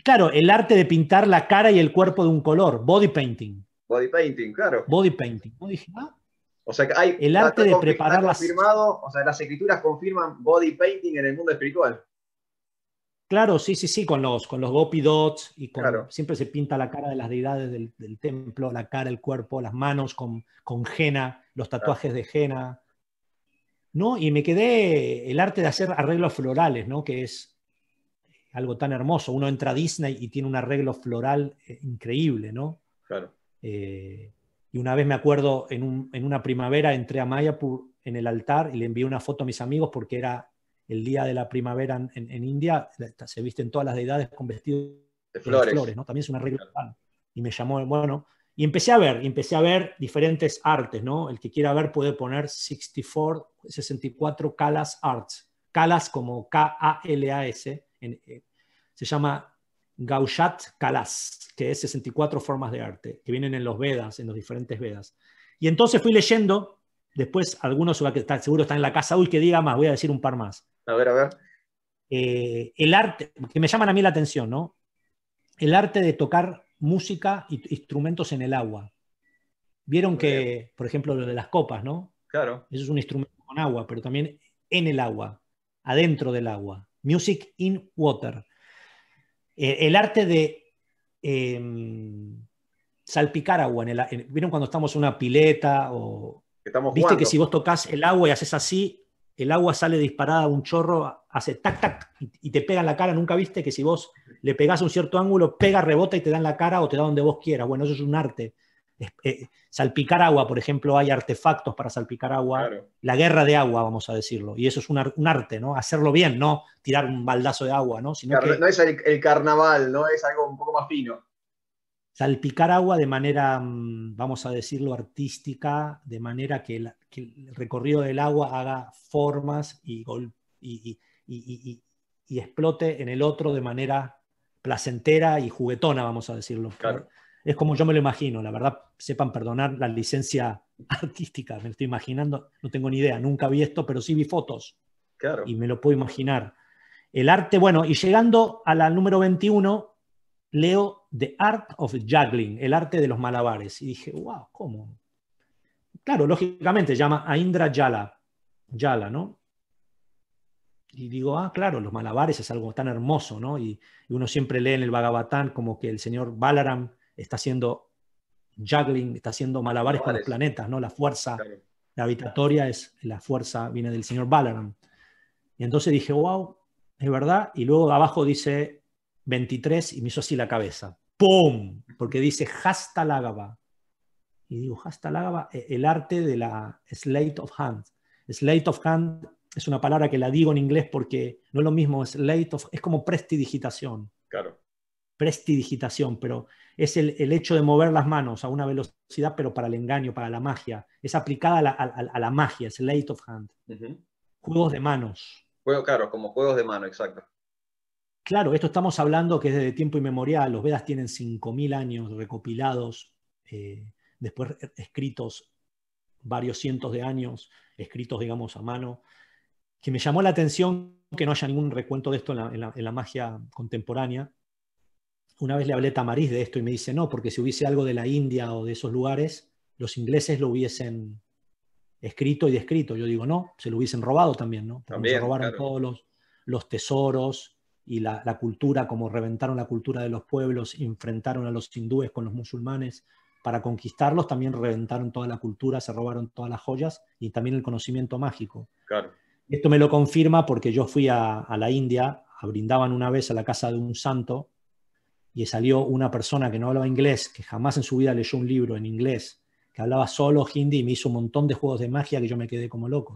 Claro, el arte de pintar la cara y el cuerpo de un color, body painting. Body painting, claro. Body painting. ¿No dije, ah? O sea, hay, el arte de preparar las... O sea, las escrituras confirman body painting en el mundo espiritual. Claro, sí, sí, sí, con los, con los gopi dots y con, siempre se pinta la cara de las deidades del, templo, la cara, el cuerpo, las manos con, con los tatuajes de jena. ¿no? Y me quedé el arte de hacer arreglos florales, ¿no? que es algo tan hermoso. Uno entra a Disney y tiene un arreglo floral eh, increíble. ¿no? Claro. Eh, y una vez me acuerdo, en, en una primavera entré a Mayapur en el altar y le envié una foto a mis amigos porque era el día de la primavera en, India, se visten todas las deidades con vestidos de flores, ¿no? También es una regla. Y me llamó, bueno, y empecé a ver, y empecé a ver diferentes artes, ¿no? El que quiera ver puede poner 64, 64 Kalas Arts. Kalas como K-A-L-A-S, eh, se llama Gaushat Kalas, que es 64 formas de arte, que vienen en los Vedas, en los diferentes Vedas. Y entonces fui leyendo, después algunos seguro están en la casa, uy, que diga más, voy a decir un par más. A ver, a ver. Eh, el arte, que me llaman a mí la atención, ¿no? El arte de tocar música y instrumentos en el agua. Vieron que, por ejemplo, lo de las copas, ¿no? Claro. Eso es un instrumento con agua, pero también en el agua, adentro del agua. Music in water. Eh, el arte de em, salpicar agua. En el, ¿Vieron cuando estamos en una pileta o... Viste que si vos tocas el agua y haces así, el agua sale disparada a un chorro, hace tac, tac, y te pega en la cara. Nunca viste que si vos le pegás a un cierto ángulo, pega, rebota y te da en la cara o te da donde vos quieras. Bueno, eso es un arte. Eh, salpicar agua, por ejemplo, hay artefactos para salpicar agua. La guerra de agua, vamos a decirlo. Y eso es un, arte, ¿no? Hacerlo bien, no tirar un baldazo de agua, ¿no? No es el, carnaval, ¿no? Es algo un poco más fino salpicar agua de manera, mm, vamos a decirlo, artística, de manera que el, recorrido del agua haga formas y, explote en el otro de manera placentera y juguetona, vamos a decirlo. Es como yo me lo imagino, la verdad, sepan perdonar la licencia artística, me lo estoy imaginando, no tengo ni idea, nunca vi esto, pero sí vi fotos claro. y me lo puedo imaginar. El arte, bueno, y llegando a la número 21, leo The Art of Juggling, el arte de los malabares. Y dije, wow, ¿cómo? Claro, lógicamente llama a Indra Yala, Yala, ¿no? Y digo, ah, claro, los malabares es algo tan hermoso, ¿no? Y, uno siempre lee en el Bhagavatán como que el señor Balaram está haciendo juggling, está haciendo malabares para los planetas, ¿no? La fuerza gravitatoria es, la fuerza viene del señor Balaram. Y entonces dije, wow, es verdad. Y luego abajo dice 23 y me hizo así la cabeza. ¡pum! Porque dice hasta lágaba. Y digo, hasta lágaba, eh, el arte de la slate of hand. Slate of hand es una palabra que la digo en inglés porque no es lo mismo, slate of, es como prestidigitación. Claro. Prestidigitación, pero es el, hecho de mover las manos a una velocidad, pero para el engaño, para la magia. Es aplicada a la, a, la magia, slate of hand. Juegos de manos. Juego, claro, como juegos de mano, exacto. Claro, esto estamos hablando que es desde tiempo inmemorial. Los Vedas tienen 5.000 años recopilados, eh, después escritos varios cientos de años, escritos, digamos, a mano. Que me llamó la atención que no haya ningún recuento de esto en la, magia contemporánea. Una vez le hablé a Tamariz de esto y me dice, no, porque si hubiese algo de la India o de esos lugares, los ingleses lo hubiesen escrito y descrito. Yo digo, no, se lo hubiesen robado también, ¿no? también, se robaron todos los, los tesoros, y la, cultura, como reventaron la cultura de los pueblos, enfrentaron a los hindúes con los musulmanes para conquistarlos, también reventaron toda la cultura, se robaron todas las joyas y también el conocimiento mágico. Esto me lo confirma porque yo fui a, a la India, brindaban una vez a la casa de un santo y salió una persona que no hablaba inglés, que jamás en su vida leyó un libro en inglés, que hablaba solo hindi y me hizo un montón de juegos de magia que yo me quedé como loco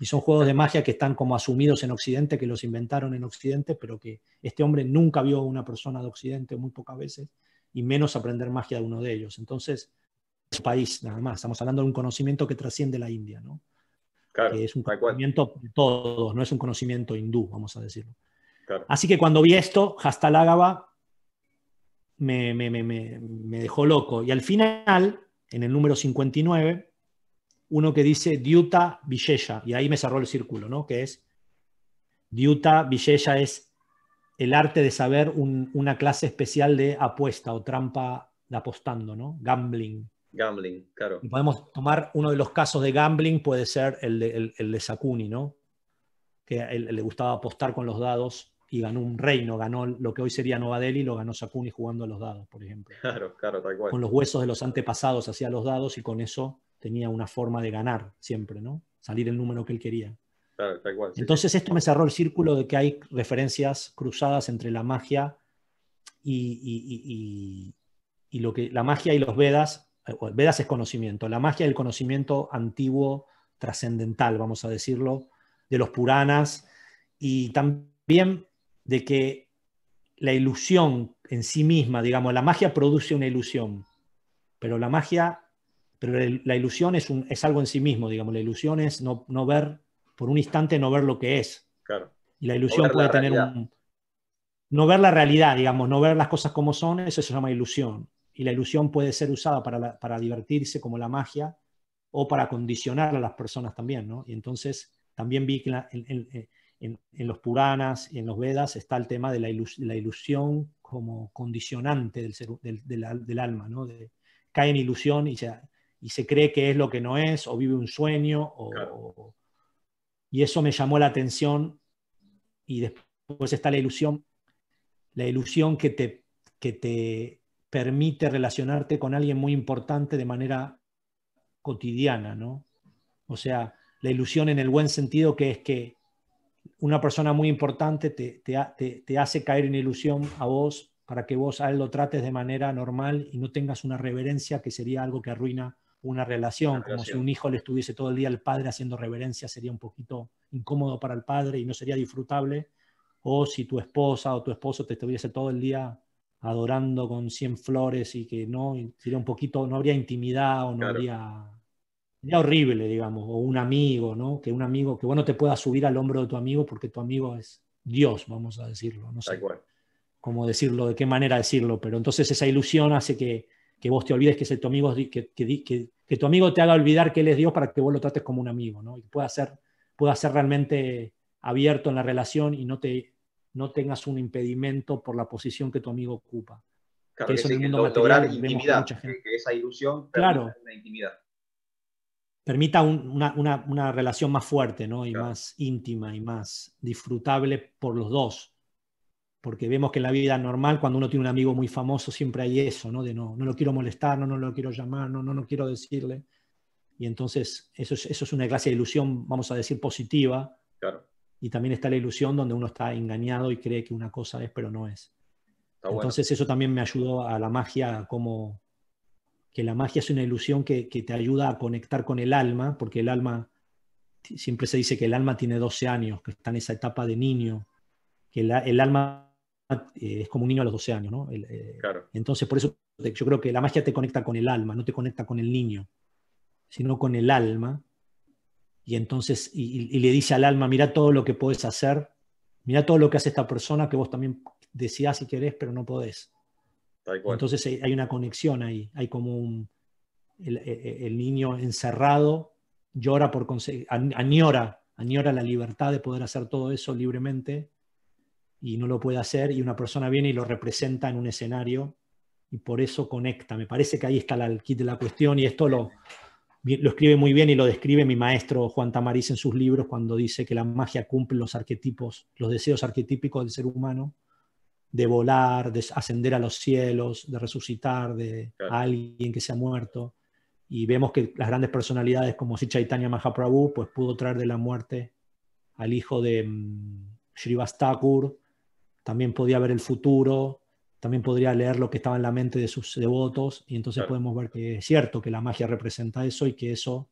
y son juegos de magia que están como asumidos en Occidente, que los inventaron en Occidente, pero que este hombre nunca vio a una persona de Occidente, muy pocas veces, y menos aprender magia de uno de ellos. Entonces, es país, nada más, estamos hablando de un conocimiento que trasciende la India, ¿no? Claro, que es un conocimiento de todos, no es un conocimiento hindú, vamos a decirlo. Así que cuando vi esto, Hastalagaba me, me, me, me dejó loco. Y al final, en el número 59, uno que dice Diuta Villeya, y ahí me cerró el círculo, ¿no? Que es Diuta Villeya es el arte de saber una clase especial de apuesta o trampa de apostando, ¿no? Gambling. Gambling, claro. podemos tomar uno de los casos de gambling, puede ser el de, Sakuni, ¿no? Que le gustaba apostar con los dados y ganó un reino, ganó lo que hoy sería Nueva Delhi, lo ganó Sakuni jugando a los dados, por ejemplo. Claro, claro, tal cual. Con los huesos de los antepasados hacía los dados y con eso tenía una forma de ganar siempre, ¿no? Salir el número que él quería. Entonces esto me cerró el círculo de que hay referencias cruzadas entre la magia y, lo que la magia y los Vedas, eh, Vedas es conocimiento, la magia es el conocimiento antiguo, trascendental, vamos a decirlo, de los Puranas y también de que la ilusión en sí misma, digamos, la magia produce una ilusión, pero la magia pero la ilusión es, un, es algo en sí mismo, digamos, la ilusión es no, ver, por un instante no ver lo que es. Claro. Y la ilusión puede tener un... No ver la realidad, digamos, no ver las cosas como son, eso se llama ilusión. Y la ilusión puede ser usada para, divertirse como la magia o para condicionar a las personas también, ¿no? Y entonces también vi que en, eh, los Puranas y en los Vedas está el tema de la, ilusión como condicionante del, del, alma, ¿no? cae en ilusión y se, y se cree que es lo que no es, o vive un sueño, o, y eso me llamó la atención. Y después está la ilusión, la ilusión que te, que te permite relacionarte con alguien muy importante de manera cotidiana, ¿no? O sea, la ilusión en el buen sentido que es que una persona muy importante te, te hace caer en ilusión a vos para que vos a él lo trates de manera normal y no tengas una reverencia que sería algo que arruina una relación, como si un hijo le estuviese todo el día al padre haciendo reverencia, sería un poquito incómodo para el padre y no sería disfrutable, o si tu esposa o tu esposo te estuviese todo el día adorando con 100 flores y que no, sería un poquito, no habría intimidad o no habría... Sería horrible, digamos, o un amigo, ¿no? Que un amigo, que bueno, te pueda subir al hombro de tu amigo porque tu amigo es Dios, vamos a decirlo, no sé cómo decirlo, de qué manera decirlo, pero entonces esa ilusión hace que que vos te olvides que, es tu amigo, que, tu amigo te haga olvidar que él es Dios para que vos lo trates como un amigo, ¿no? Y pueda ser, pueda ser realmente abierto en la relación y no, te, no tengas un impedimento por la posición que tu amigo ocupa. que que esa ilusión claro, la intimidad. Permita una, relación más fuerte, ¿no? Y más íntima y más disfrutable por los dos porque vemos que en la vida normal, cuando uno tiene un amigo muy famoso, siempre hay eso, ¿no? De no, no lo quiero molestar, no, no lo quiero llamar, no, no, no quiero decirle. Y entonces eso es, eso es una clase de ilusión, vamos a decir, positiva. Claro. Y también está la ilusión donde uno está engañado y cree que una cosa es, pero no es. entonces eso también me ayudó a la magia, como que la magia es una ilusión que, te ayuda a conectar con el alma, porque el alma, siempre se dice que el alma tiene 12 años, que está en esa etapa de niño, que el alma eh, es como un niño a los 12 años, eh, Entonces, por eso yo creo que la magia te conecta con el alma, no te conecta con el niño, sino con el alma. Y entonces, y, le dice al alma, mira todo lo que puedes hacer, mira todo lo que hace esta persona que vos también decías si querés, pero no podés. Entonces hay una conexión ahí, hay como un, el, e, e, niño encerrado llora por conseguir, añora, añora la libertad de poder hacer todo eso libremente y no lo puede hacer y una persona viene y lo representa en un escenario y por eso conecta. Me parece que ahí está el kit de la cuestión y esto lo, lo escribe muy bien y lo describe mi maestro Juan Tamariz en sus libros cuando dice que la magia cumple los arquetipos, los deseos arquetípicos del ser humano de volar, de ascender a los cielos, de resucitar de alguien que se ha muerto. Y vemos que las grandes personalidades como si Chaitanya Mahaprabhu pues pudo traer de la muerte al hijo de mm, Srivastakur también podía ver el futuro, también podría leer lo que estaba en la mente de sus devotos, y entonces podemos ver que es cierto que la magia representa eso y que eso,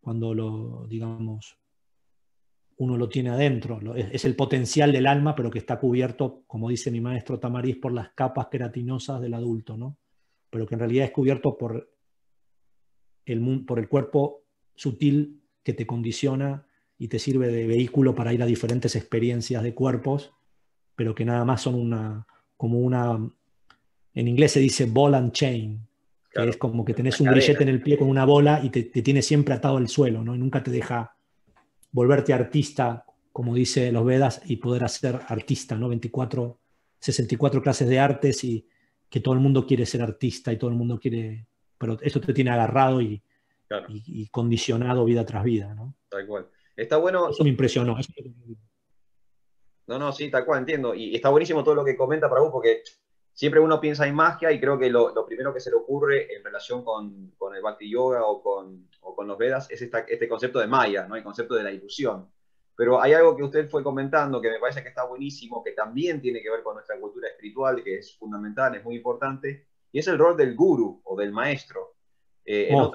cuando lo, digamos, uno lo tiene adentro, es, el potencial del alma, pero que está cubierto, como dice mi maestro Tamariz, por las capas queratinosas del adulto, ¿no? Pero que en realidad es cubierto por el, por el cuerpo sutil que te condiciona y te sirve de vehículo para ir a diferentes experiencias de cuerpos pero que nada más son una, como una, en inglés se dice ball and chain, que es como que tenés un cadena. en el pie con una bola y te, te, tiene siempre atado al suelo, ¿no? Y nunca te deja volverte artista, como dice los Vedas, y poder hacer artista, ¿no? 24, 64 clases de artes y que todo el mundo quiere ser artista y todo el mundo quiere, pero eso te tiene agarrado y, condicionado vida tras vida, ¿no? Está bueno. Eso me impresionó. No, no, sí, tal cual, entiendo. Y, está buenísimo todo lo que comenta para vos, porque siempre uno piensa en magia y creo que lo, primero que se le ocurre en relación con, con el Bhakti Yoga o con, con los Vedas es este concepto de Maya, ¿no? el concepto de la ilusión. Pero hay algo que usted fue comentando que me parece que está buenísimo, que también tiene que ver con nuestra cultura espiritual, que es fundamental, es muy importante, y es el rol del guru o del maestro. Eh, oh,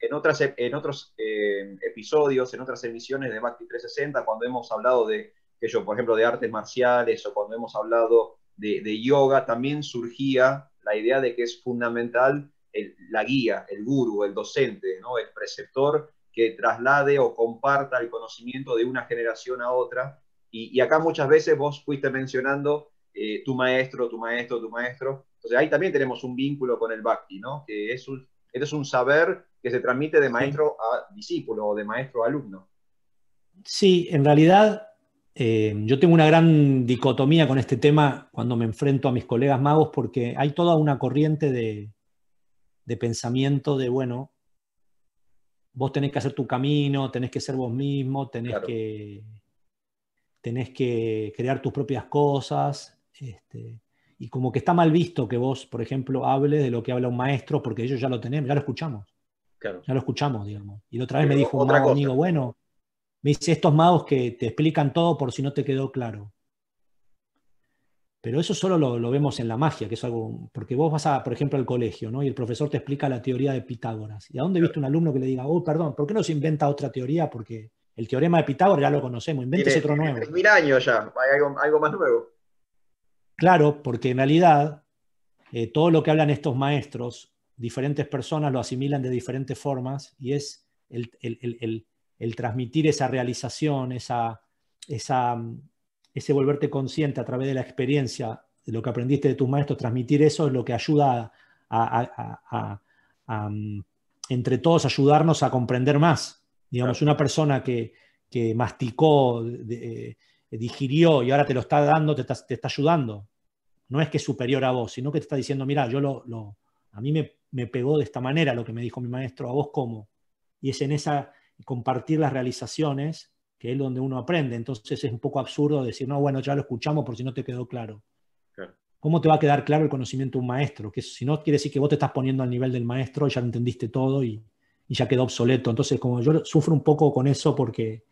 en, otras, en, otros eh, episodios, en otras emisiones de Bhakti 360, cuando hemos hablado de que yo, por ejemplo, de artes marciales o cuando hemos hablado de, yoga, también surgía la idea de que es fundamental la guía, el guru, el docente, ¿no? el preceptor que traslade o comparta el conocimiento de una generación a otra. Y, acá muchas veces vos fuiste mencionando eh, tu maestro, tu maestro, tu maestro. Entonces ahí también tenemos un vínculo con el Bhakti, que es un, es un saber que se transmite de maestro a discípulo o de maestro a alumno. Sí, en realidad eh, yo tengo una gran dicotomía con este tema cuando me enfrento a mis colegas magos porque hay toda una corriente de, pensamiento de, bueno, vos tenés que hacer tu camino, tenés que ser vos mismo, tenés, que, crear tus propias cosas. Este, y como que está mal visto que vos, por ejemplo, hables de lo que habla un maestro, porque ellos ya lo tenemos, ya lo escuchamos. Ya lo escuchamos, digamos. Y la otra vez me dijo un mago, amigo, bueno, me dice, estos magos que te explican todo por si no te quedó claro. Pero eso solo lo, vemos en la magia, que es algo, porque vos vas a, por ejemplo, al colegio, ¿no? Y el profesor te explica la teoría de Pitágoras. ¿Y a dónde viste un alumno que le diga, oh, perdón, ¿por qué no se inventa otra teoría? Porque el teorema de Pitágoras ya lo conocemos, inventes otro nuevo. Mil años ya, hay algo, más nuevo. Claro, porque en realidad eh, todo lo que hablan estos maestros, diferentes personas lo asimilan de diferentes formas y es el, el el transmitir esa realización, esa, esa, ese volverte consciente a través de la experiencia, de lo que aprendiste de tus maestros, transmitir eso es lo que ayuda a, a, entre todos, ayudarnos a comprender más. Digamos, una persona que, masticó, eh, digirió y ahora te lo está dando, te está, ayudando. No es que es superior a vos, sino que te está diciendo, mira, yo lo, lo a mí me, me, pegó de esta manera lo que me dijo mi maestro, a vos cómo. Y es en esa, compartir las realizaciones, que es donde uno aprende. Entonces es un poco absurdo decir, no, bueno, ya lo escuchamos por si no te quedó claro. ¿Cómo te va a quedar claro el conocimiento de un maestro? Que si no, quiere decir que vos te estás poniendo al nivel del maestro ya lo entendiste todo y, y ya quedó obsoleto. Entonces, como yo sufro un poco con eso porque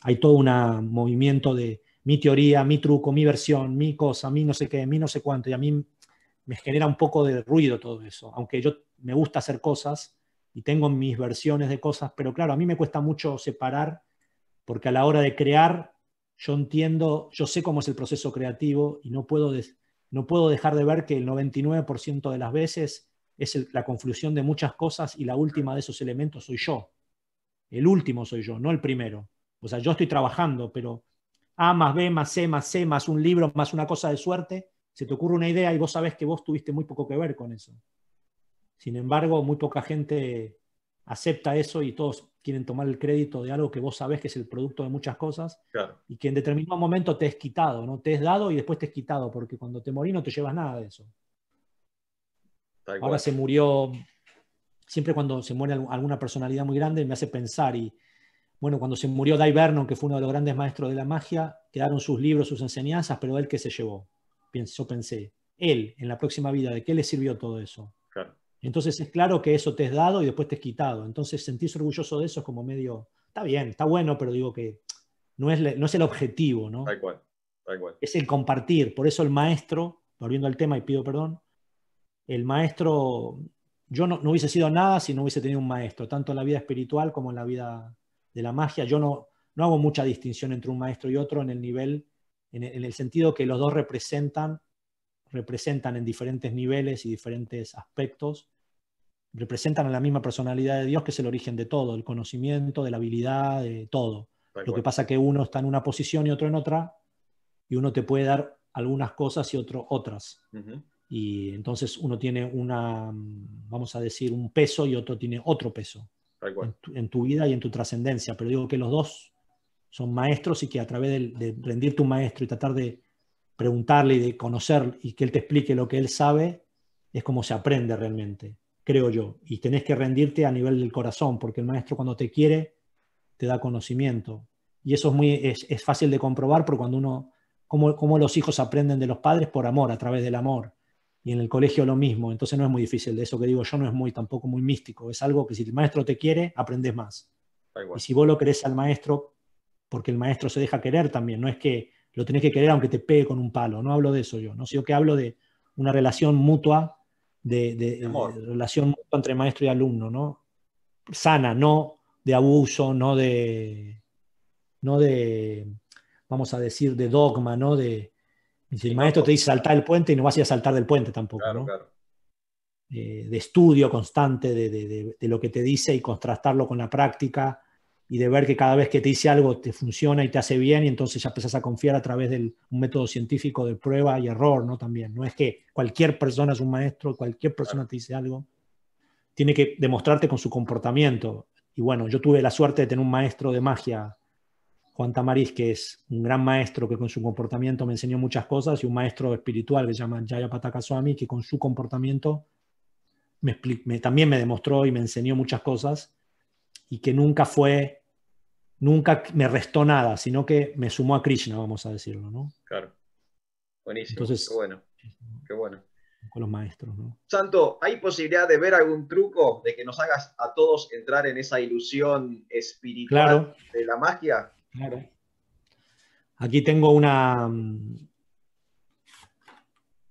hay todo un movimiento de mi teoría, mi truco, mi versión, mi cosa, mi no sé qué, mi no sé cuánto, y a mí me genera un poco de ruido todo eso. Aunque yo me gusta hacer cosas, y tengo mis versiones de cosas, pero claro, a mí me cuesta mucho separar porque a la hora de crear yo entiendo, yo sé cómo es el proceso creativo y no puedo, no puedo dejar de ver que el 99% de las veces es la confusión de muchas cosas y la última de esos elementos soy yo. El último soy yo, no el primero. O sea, yo estoy trabajando, pero A más B más C más C más un libro más una cosa de suerte, se te ocurre una idea y vos sabés que vos tuviste muy poco que ver con eso. Sin embargo, muy poca gente acepta eso y todos quieren tomar el crédito de algo que vos sabés que es el producto de muchas cosas y que en determinado momento te es quitado, ¿no? Te es dado y después te es quitado, porque cuando te morís no te llevas nada de eso. Ahora se murió, siempre cuando se muere alguna personalidad muy grande me hace pensar y, bueno, cuando se murió Dai Vernon, que fue uno de los grandes maestros de la magia, quedaron sus libros, sus enseñanzas, pero él que se llevó, yo pensé, él en la próxima vida, ¿de qué le sirvió todo eso? Entonces es claro que eso te es dado y después te es quitado. Entonces sentirse orgulloso de eso es como medio, está bien, está bueno, pero digo que no es, no es el objetivo, ¿no? Tal cual, tal cual. Es el compartir. Por eso el maestro, volviendo al tema y pido perdón, el maestro, yo no, hubiese sido nada si no hubiese tenido un maestro, tanto en la vida espiritual como en la vida de la magia. Yo no, hago mucha distinción entre un maestro y otro en el nivel, en el sentido que los dos representan representan en diferentes niveles y diferentes aspectos representan a la misma personalidad de Dios, que es el origen de todo, el conocimiento, de la habilidad, de todo. Lo que pasa es que uno está en una posición y otro en otra, y uno te puede dar algunas cosas y otro otras. Y entonces uno tiene una, vamos a decir, un peso y otro tiene otro peso en tu, vida y en tu trascendencia. Pero digo que los dos son maestros y que a través de, de rendirte un maestro y tratar de preguntarle y de conocer y que él te explique lo que él sabe, es como se aprende realmente creo yo. Y tenés que rendirte a nivel del corazón, porque el maestro cuando te quiere, te da conocimiento. Y eso es, muy, es, fácil de comprobar, porque cuando uno, como como los hijos aprenden de los padres por amor, a través del amor. Y en el colegio lo mismo, entonces no es muy difícil. de Eso que digo yo no es muy tampoco muy místico. Es algo que si el maestro te quiere, aprendes más. Y si vos lo querés al maestro, porque el maestro se deja querer también, no es que lo tenés que querer aunque te pegue con un palo, no hablo de eso yo, ¿no? sino que hablo de una relación mutua de, relación entre maestro y alumno, ¿no? Sana, no de abuso, no de, no de, vamos a decir, de dogma, ¿no? De, si el maestro te dice saltar el puente y no vas a ir a saltar del puente tampoco, eh, de estudio constante de, de, lo que te dice y contrastarlo con la práctica y de ver que cada vez que te dice algo te funciona y te hace bien y entonces ya empezás a confiar a través de un método científico de prueba y error, ¿no? También, no es que cualquier persona es un maestro, cualquier persona te dice algo, tiene que demostrarte con su comportamiento. Y bueno, yo tuve la suerte de tener un maestro de magia, Juan Tamariz, que es un gran maestro que con su comportamiento me enseñó muchas cosas, y un maestro espiritual que se llama Jaya Patakaswami, que con su comportamiento me, también me demostró y me enseñó muchas cosas, y que nunca fue nunca me restó nada, sino que me sumó a Krishna, vamos a decirlo, ¿no? Claro. Buenísimo. Entonces, qué bueno. Qué bueno. Con los maestros, ¿no? Santo, ¿hay posibilidad de ver algún truco de que nos hagas a todos entrar en esa ilusión espiritual de la magia? Claro. Aquí tengo una. Mm,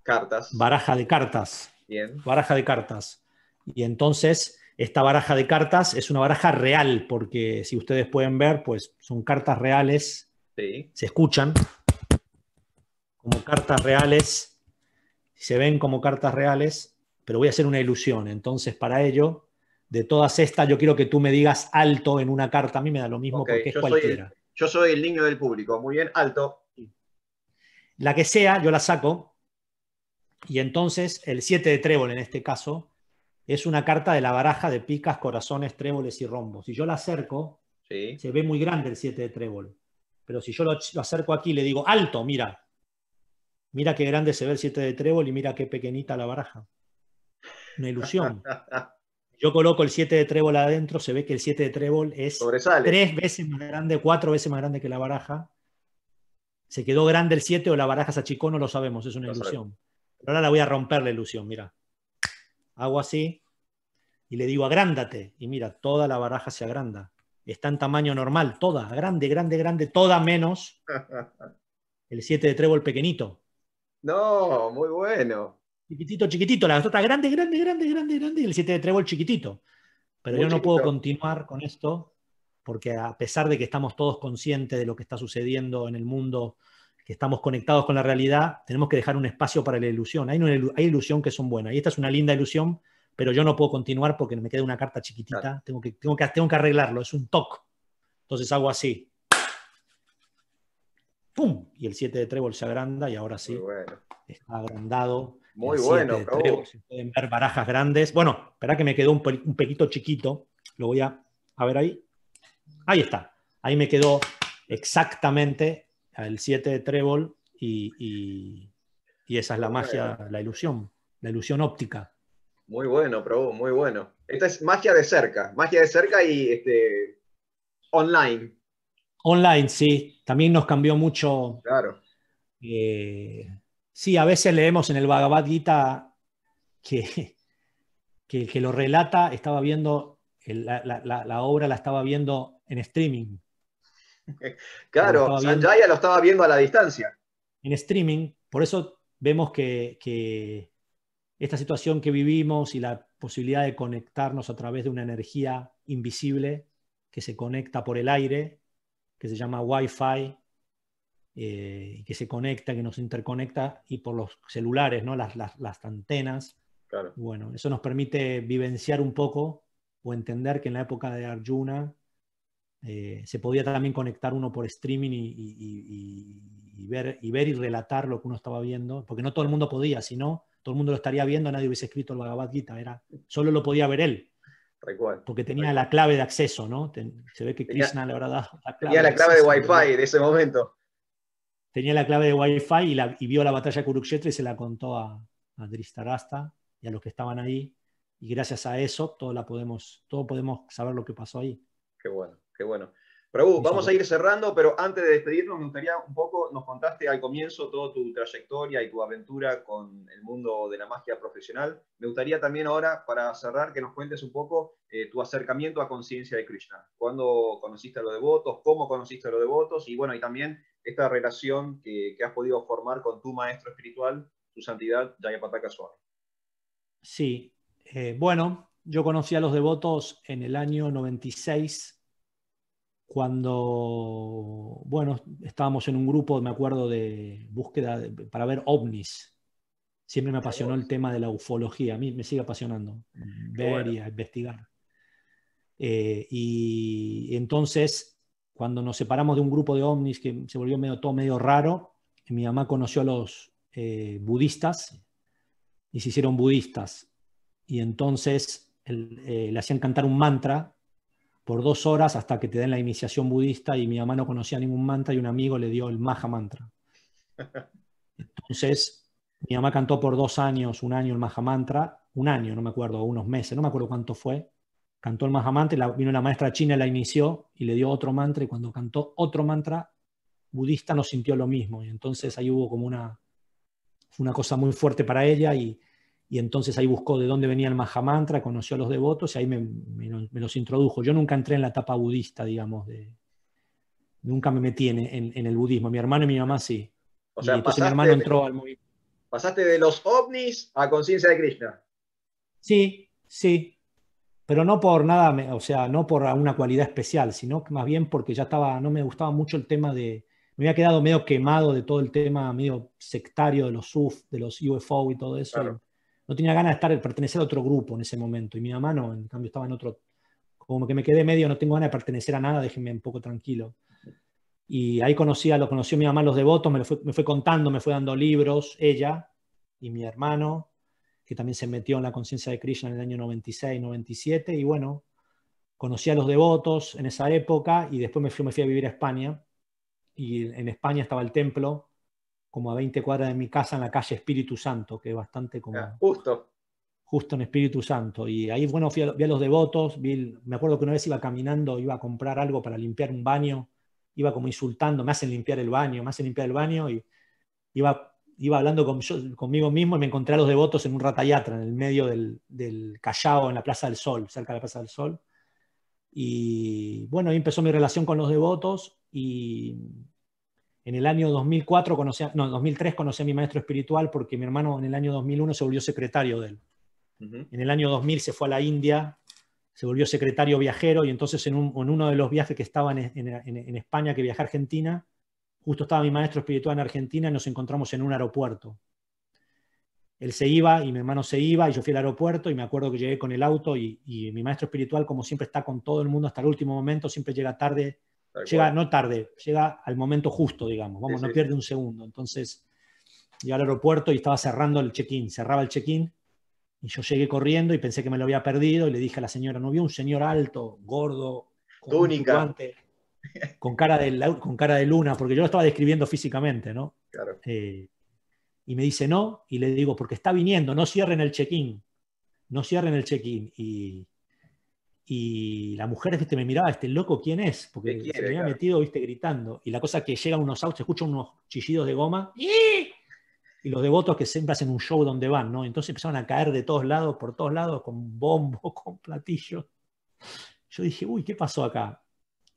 cartas. Baraja de cartas. Bien. Baraja de cartas. Y entonces esta baraja de cartas es una baraja real, porque si ustedes pueden ver, pues son cartas reales, se escuchan como cartas reales, se ven como cartas reales, pero voy a hacer una ilusión. Entonces, para ello, de todas estas, yo quiero que tú me digas alto en una carta. A mí me da lo mismo porque es cualquiera. yo soy el niño del público. Muy bien, alto. La que sea, yo la saco. Y entonces, el 7 de trébol en este caso, es una carta de la baraja de picas, corazones, tréboles y rombos. Si yo la acerco, se ve muy grande el 7 de trébol. Pero si yo lo, acerco aquí le digo, alto, mira. Mira qué grande se ve el 7 de trébol y mira qué pequeñita la baraja. Una ilusión. Yo coloco el 7 de trébol adentro, se ve que el 7 de trébol es tres veces más grande, cuatro veces más grande que la baraja. Se quedó grande el 7 o la baraja se achicó, no lo sabemos, es una ilusión. Pero ahora la voy a romper la ilusión, mira hago así y le digo agrándate. Y mira, toda la baraja se agranda. Está en tamaño normal, toda, grande, grande, grande, toda menos el 7 de trébol pequeñito. No, muy bueno. Chiquitito, chiquitito, la otra grande, grande, grande, grande, grande y el 7 de trébol chiquitito. Pero yo no puedo continuar con esto porque a pesar de que estamos todos conscientes de lo que está sucediendo en el mundo que estamos conectados con la realidad, tenemos que dejar un espacio para la ilusión. Hay, una, ilusión que son buenas. Y esta es una linda ilusión, pero yo no puedo continuar porque me queda una carta chiquitita. Tengo, que, tengo, que, tengo que arreglarlo. Es un toque. Entonces hago así. ¡Pum! Y el 7 de trébol se agranda y ahora sí está agrandado. Muy bueno. pueden ver barajas grandes. Bueno, espera que me quedó un, un chiquito. Lo voy a, a ver ahí. Ahí está. Ahí me quedó exactamente el 7 de trébol y, esa es la magia, la ilusión, la ilusión óptica. Muy bueno, probó, muy bueno. Esta es magia de cerca, magia de cerca y este, online. Online, sí. También nos cambió mucho. Claro. Eh, sí, a veces leemos en el Bhagavad Gita que, que el que lo relata estaba viendo, la obra la estaba viendo en streaming. claro, Sanjaya lo estaba viendo a la distancia. En streaming, por eso vemos que, esta situación que vivimos y la posibilidad de conectarnos a través de una energía invisible que se conecta por el aire, que se llama Wi-Fi, eh, que se conecta, que nos interconecta, y por los celulares, ¿no? las, antenas. Bueno, eso nos permite vivenciar un poco o entender que en la época de Arjuna eh, se podía también conectar uno por streaming y, ver, y ver y relatar lo que uno estaba viendo, porque no todo el mundo podía, si no, todo el mundo lo estaría viendo, nadie hubiese escrito el Bhagavad Gita, era, solo lo podía ver él. Porque tenía la clave de acceso, ¿no? se ve que Krishna le habrá dado la clave. Tenía la clave de, Wi-Fi de ese momento. Tenía la clave de Wi-Fi y, vio la batalla de Kurukshetra y se la contó a, a Dristarasta y a los que estaban ahí. Y gracias a eso, todos la podemos, todo podemos saber lo que pasó ahí. Qué bueno bueno. vamos a ir cerrando, pero antes de despedirnos, me gustaría un poco, nos contaste al comienzo toda tu trayectoria y tu aventura con el mundo de la magia profesional. Me gustaría también ahora, para cerrar, que nos cuentes un poco eh, tu acercamiento a conciencia de Krishna. ¿Cuándo conociste a los devotos? ¿Cómo conociste a los devotos? Y bueno, y también esta relación que, has podido formar con tu maestro espiritual, tu santidad, Jayapataka Swami. Sí, eh, bueno, yo conocí a los devotos en el año 96 cuando, bueno, estábamos en un grupo, me acuerdo, de búsqueda para ver ovnis. Siempre me apasionó el tema de la ufología, a mí me sigue apasionando mm, ver y a investigar. Eh, y entonces, cuando nos separamos de un grupo de ovnis que se volvió medio, todo medio raro, mi mamá conoció a los eh, budistas y se hicieron budistas. Y entonces eh, le hacían cantar un mantra por dos horas hasta que te den la iniciación budista y mi mamá no conocía ningún mantra y un amigo le dio el Maha Mantra. Entonces, mi mamá cantó por dos años, un año el Maha Mantra, un año, no me acuerdo, unos meses, no me acuerdo cuánto fue. Cantó el Maha Mantra, vino la maestra china, la inició y le dio otro mantra y cuando cantó otro mantra budista no sintió lo mismo. Y entonces ahí hubo como una, una cosa muy fuerte para ella y y entonces ahí buscó de dónde venía el Mahamantra, conoció a los devotos y ahí me, los introdujo. Yo nunca entré en la etapa budista, digamos, de, nunca me metí en, el budismo. Mi hermano y mi mamá sí. O sea, mi hermano entró al Pasaste de los ovnis a conciencia de Krishna. Sí, sí. Pero no por nada, o sea, no por una cualidad especial, sino más bien porque ya estaba, no me gustaba mucho el tema de, me había quedado medio quemado de todo el tema medio sectario de los UF, de los UFO y todo eso no tenía ganas de estar, pertenecer a otro grupo en ese momento. Y mi mamá no, en cambio estaba en otro, como que me quedé medio, no tengo ganas de pertenecer a nada, déjenme un poco tranquilo. Y ahí conocí a, lo conoció mi mamá los devotos, me, fue, me fue contando, me fue dando libros, ella y mi hermano, que también se metió en la conciencia de Krishna en el año 96, 97, y bueno, conocí a los devotos en esa época y después me fui, me fui a vivir a España. Y en España estaba el templo como a 20 cuadras de mi casa en la calle Espíritu Santo, que es bastante como... Ah, justo. Justo en Espíritu Santo. Y ahí, bueno, vi a los devotos, vi, me acuerdo que una vez iba caminando, iba a comprar algo para limpiar un baño, iba como insultando, me hacen limpiar el baño, me hacen limpiar el baño, y iba, iba hablando con, conmigo mismo y me encontré a los devotos en un ratallatra, en el medio del, del Callao, en la Plaza del Sol, cerca de la Plaza del Sol. Y bueno, ahí empezó mi relación con los devotos y en el año 2004 conocí, no, 2003 conocí a mi maestro espiritual porque mi hermano en el año 2001 se volvió secretario de él. En el año 2000 se fue a la India, se volvió secretario viajero y entonces en, en uno de los viajes que estaba en, España, que viajé a Argentina, justo estaba mi maestro espiritual en Argentina y nos encontramos en un aeropuerto. Él se iba y mi hermano se iba y yo fui al aeropuerto y me acuerdo que llegué con el auto y, y mi maestro espiritual, como siempre está con todo el mundo hasta el último momento, siempre llega tarde llega no tarde, llega al momento justo, digamos, vamos, no pierde un segundo. Entonces, llegué al aeropuerto y estaba cerrando el check-in, cerraba el check-in y yo llegué corriendo y pensé que me lo había perdido y le dije a la señora, ¿no vio un señor alto, gordo, con cara de, con cara de luna? Porque yo lo estaba describiendo físicamente, ¿no? Claro. Eh, y me dice no, y le digo, porque está viniendo, no cierren el check-in, no cierren el check-in. Y y la mujer me miraba, este loco, ¿quién es? Porque se había metido, viste, gritando. Y la cosa que llegan unos autos, se escuchan unos chillidos de goma. y los devotos que siempre hacen un show donde van, ¿no? Entonces empezaron a caer de todos lados, por todos lados, con bombos, con platillos. Yo dije, uy, ¿qué pasó acá?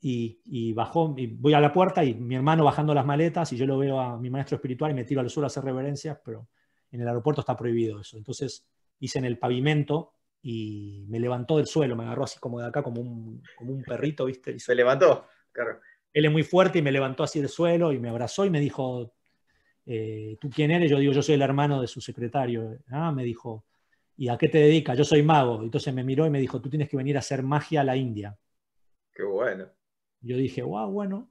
Y, y, bajó, y voy a la puerta y mi hermano bajando las maletas y yo lo veo a mi maestro espiritual y me tiro al suelo a hacer reverencias, pero en el aeropuerto está prohibido eso. Entonces hice en el pavimento y me levantó del suelo, me agarró así como de acá, como un, como un perrito, ¿viste? Se levantó, claro. Él es muy fuerte y me levantó así del suelo y me abrazó y me dijo, eh, ¿tú quién eres? Yo digo, yo soy el hermano de su secretario. Ah, me dijo, ¿y a qué te dedicas? Yo soy mago. Entonces me miró y me dijo, tú tienes que venir a hacer magia a la India. Qué bueno. Yo dije, wow, bueno.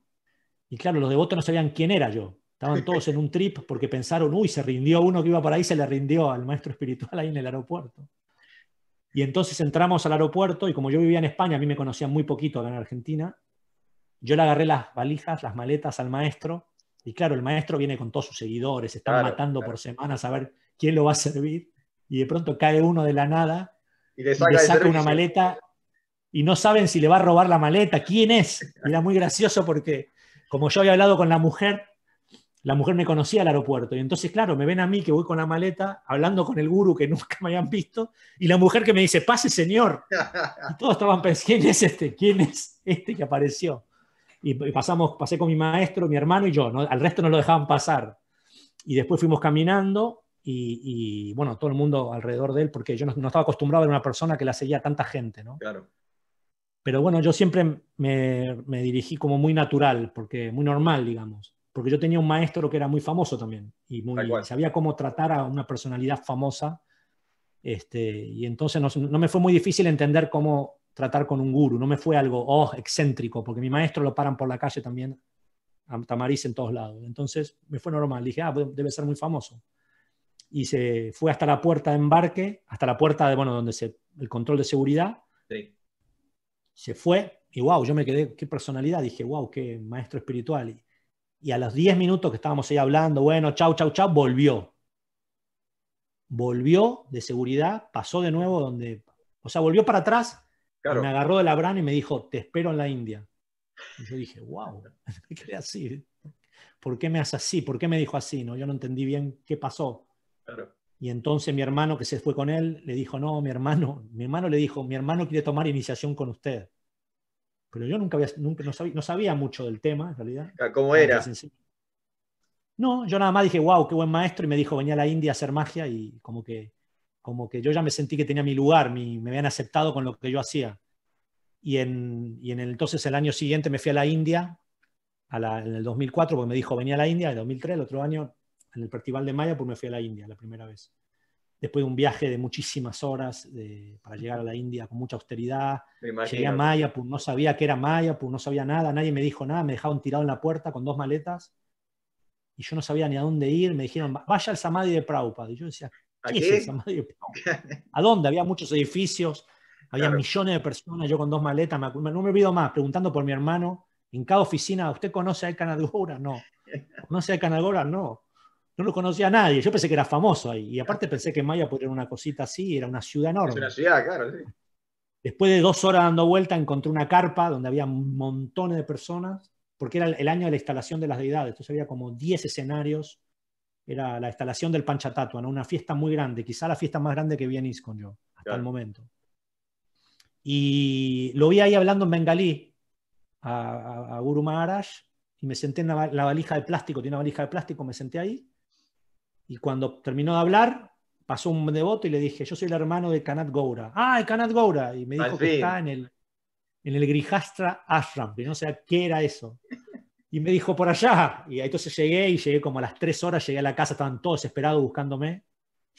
Y claro, los devotos no sabían quién era yo. Estaban todos en un trip porque pensaron, uy, se rindió uno que iba por ahí, se le rindió al maestro espiritual ahí en el aeropuerto. Y entonces entramos al aeropuerto y como yo vivía en España, a mí me conocían muy poquito acá en Argentina, yo le agarré las valijas, las maletas al maestro y claro, el maestro viene con todos sus seguidores, están matando por semanas a ver quién lo va a servir y de pronto cae uno de la nada y le saca, una maleta y no saben si le va a robar la maleta, quién es. era muy gracioso porque como yo había hablado con la mujer, la mujer me conocía al aeropuerto. Y entonces, claro, me ven a mí que voy con la maleta, hablando con el guru que nunca me habían visto, y la mujer que me dice, pase señor. Y todos estaban pensando, ¿quién es este? ¿Quién es este que apareció? Y, pasamos, pasé con mi maestro, mi hermano y yo, al resto no lo dejaban pasar. Y después fuimos caminando y, bueno, todo el mundo alrededor de él, porque yo no, estaba acostumbrado a una persona que la seguía tanta gente, ¿no? Claro. Pero bueno, yo siempre me dirigí como muy natural, porque muy normal, digamos porque yo tenía un maestro que era muy famoso también y sabía cómo tratar a una personalidad famosa. Este, y entonces no, me fue muy difícil entender cómo tratar con un guru, no me fue algo oh, excéntrico, porque mi maestro lo paran por la calle también, a Tamariz en todos lados. Entonces me fue normal, dije, ah, debe ser muy famoso. Y se fue hasta la puerta de embarque, hasta la puerta de, bueno, donde se, el control de seguridad. Se fue y wow, yo me quedé, qué personalidad, dije, wow, qué maestro espiritual. Y, y a los 10 minutos que estábamos ahí hablando, bueno, chau, chau, chau, volvió. Volvió de seguridad, pasó de nuevo donde. O sea, volvió para atrás, me agarró de la brana y me dijo, te espero en la India. Y yo dije, wow, me quedé así. ¿Por qué me hace así? ¿Por qué me dijo así? No, yo no entendí bien qué pasó. Y entonces mi hermano que se fue con él le dijo, no, mi hermano, mi hermano le dijo, mi hermano quiere tomar iniciación con usted pero yo nunca había, nunca, no, sabía, mucho del tema, en realidad. Ah, ¿Cómo era? No, yo nada más dije, wow, qué buen maestro, y me dijo, venía a la India a hacer magia, y como que, como que yo ya me sentí que tenía mi lugar, me habían aceptado con lo que yo hacía. Y en, y en entonces el año siguiente me fui a la India, a la, en el 2004, porque me dijo, venía a la India, en el 2003, el otro año, en el Festival de Maya, pues me fui a la India la primera vez después de un viaje de muchísimas horas para llegar a la India con mucha austeridad. Llegué a Mayapur, no sabía qué era Mayapur, no sabía nada, nadie me dijo nada, me dejaron tirado en la puerta con dos maletas y yo no sabía ni a dónde ir. Me dijeron, vaya al Samadhi de Prabhupada. Y yo decía, ¿qué, es el Samadhi de Prabhupada? ¿A dónde? Había muchos edificios, había millones de personas, yo con dos maletas, no me olvido más, preguntando por mi hermano en cada oficina, ¿usted conoce a Canadura? No. ¿Conoce a Canadura? No no lo conocía a nadie. Yo pensé que era famoso ahí. Y aparte pensé que Maya podría tener una cosita así, era una ciudad enorme. Es una ciudad, claro, Después de dos horas dando vuelta, encontré una carpa donde había montones de personas, porque era el año de la instalación de las deidades. Entonces había como 10 escenarios. Era la instalación del Panchatatuan, una fiesta muy grande, quizá la fiesta más grande que vi en yo, hasta el momento. Y lo vi ahí hablando en bengalí a, Guru Maharaj, y me senté en la, la valija de plástico, tiene una valija de plástico, me senté ahí y cuando terminó de hablar, pasó un devoto y le dije, yo soy el hermano de Kanat Goura. Ah, Kanat Goura. Y me dijo que está en el, en Grijastra Ashram, que no sé qué era eso. Y me dijo, por allá. Y entonces llegué y llegué como a las tres horas, llegué a la casa, estaban todos desesperados buscándome.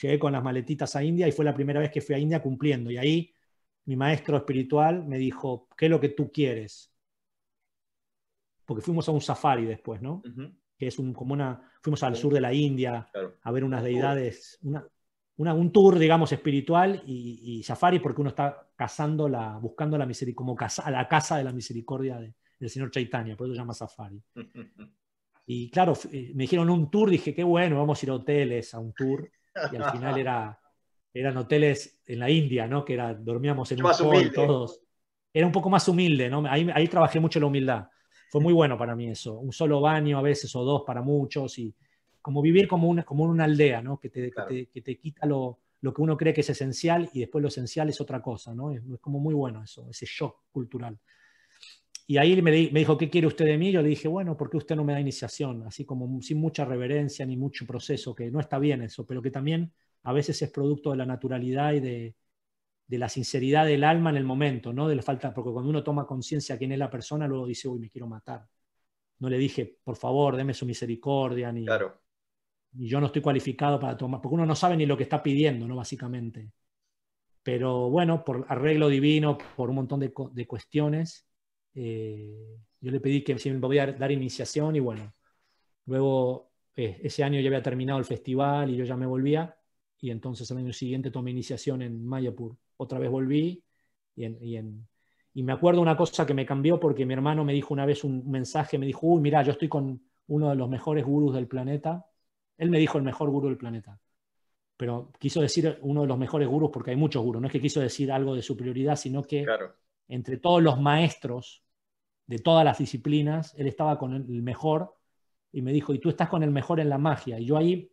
Llegué con las maletitas a India y fue la primera vez que fui a India cumpliendo. Y ahí mi maestro espiritual me dijo, ¿qué es lo que tú quieres? Porque fuimos a un safari después, ¿no? que es un, como una, fuimos al sur de la India a ver unas deidades, una, un tour, digamos, espiritual y, safari, porque uno está cazando la, buscando la misericordia, como caza, la casa de la misericordia del señor Chaitanya, por eso se llama safari. Y claro, eh, me dijeron un tour, dije, qué bueno, vamos a ir a hoteles, a un tour, y al final era, eran hoteles en la India, ¿no? Que era, dormíamos en un hall todos. Era un poco más humilde, ¿no? Ahí, ahí trabajé mucho la humildad fue muy bueno para mí eso. Un solo baño a veces o dos para muchos y como vivir como una, como una aldea, ¿no? Que te, que te, quita lo, lo, que uno cree que es esencial y después lo esencial es otra cosa, ¿no? Es, como muy bueno eso, ese shock cultural. Y ahí me, me, dijo, ¿qué quiere usted de mí? Yo le dije, bueno, ¿por qué usted no me da iniciación? Así como sin mucha reverencia ni mucho proceso, que no está bien eso, pero que también a veces es producto de la naturalidad y de, de la sinceridad del alma en el momento, ¿no? De la falta, porque cuando uno toma conciencia quién es la persona, luego dice, uy, me quiero matar. No le dije, por favor, deme su misericordia, ni, claro. Y yo no estoy cualificado para tomar, porque uno no sabe ni lo que está pidiendo, ¿no? Básicamente. Pero bueno, por arreglo divino, por un montón de, cuestiones, eh, yo le pedí que me me a dar iniciación y bueno, luego eh, ese año ya había terminado el festival y yo ya me volvía y entonces el año siguiente tomé iniciación en Mayapur otra vez volví y, me acuerdo una cosa que me cambió porque mi hermano me dijo una vez un mensaje, me dijo, uy, mira, yo estoy con uno de los mejores gurús del planeta. Él me dijo el mejor gurú del planeta, pero quiso decir uno de los mejores gurús porque hay muchos gurús, no es que quiso decir algo de superioridad, sino que entre todos los maestros de todas las disciplinas, él estaba con el mejor y me dijo, y tú estás con el mejor en la magia. Y yo ahí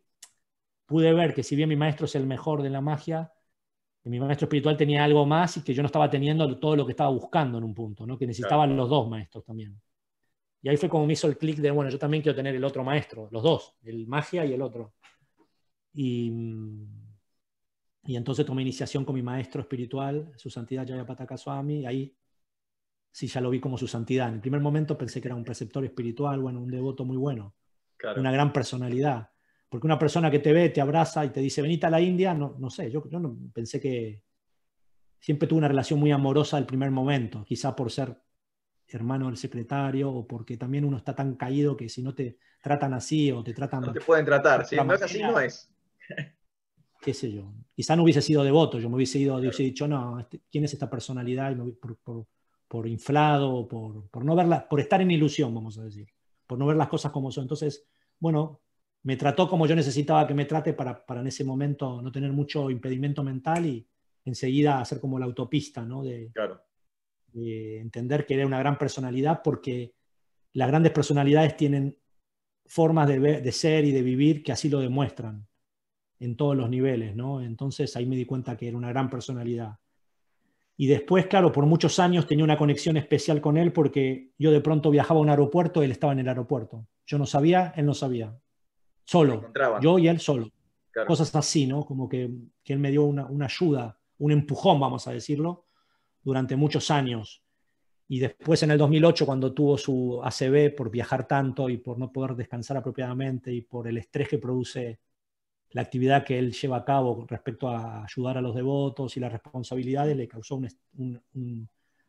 pude ver que si bien mi maestro es el mejor de la magia, que mi maestro espiritual tenía algo más y que yo no estaba teniendo todo lo que estaba buscando en un punto, ¿no? que necesitaban los dos maestros también. Y ahí fue como me hizo el clic de, bueno, yo también quiero tener el otro maestro, los dos, el magia y el otro. Y, y entonces tomé iniciación con mi maestro espiritual, su santidad Yaya Patakaswami, y ahí sí ya lo vi como su santidad. En el primer momento pensé que era un preceptor espiritual, bueno, un devoto muy bueno, una gran personalidad porque una persona que te ve, te abraza y te dice, venita a la India, no, no sé, yo, pensé que siempre tuve una relación muy amorosa al primer momento, quizá por ser hermano del secretario o porque también uno está tan caído que si no te tratan así o te tratan... No te pueden tratar, si no es así, no es. qué sé yo, quizá no hubiese sido devoto, yo me hubiese ido, Dios hubiese dicho, no, este, ¿quién es esta personalidad? por, inflado, por, no verla, por estar en ilusión, vamos a decir, por no ver las cosas como son. Entonces, bueno, me trató como yo necesitaba que me trate para, para en ese momento no tener mucho impedimento mental y enseguida hacer como la autopista, ¿no? De, claro. entender que era una gran personalidad porque las grandes personalidades tienen formas de, ser y de vivir que así lo demuestran en todos los niveles, ¿no? Entonces ahí me di cuenta que era una gran personalidad. Y después, claro, por muchos años tenía una conexión especial con él porque yo de pronto viajaba a un aeropuerto, y él estaba en el aeropuerto. Yo no sabía, él no sabía solo. Yo y él solo. Cosas así, ¿no? Como que, que él me dio una, ayuda, un empujón, vamos a decirlo, durante muchos años. Y después en el 2008, cuando tuvo su ACV por viajar tanto y por no poder descansar apropiadamente y por el estrés que produce la actividad que él lleva a cabo respecto a ayudar a los devotos y las responsabilidades, le causó un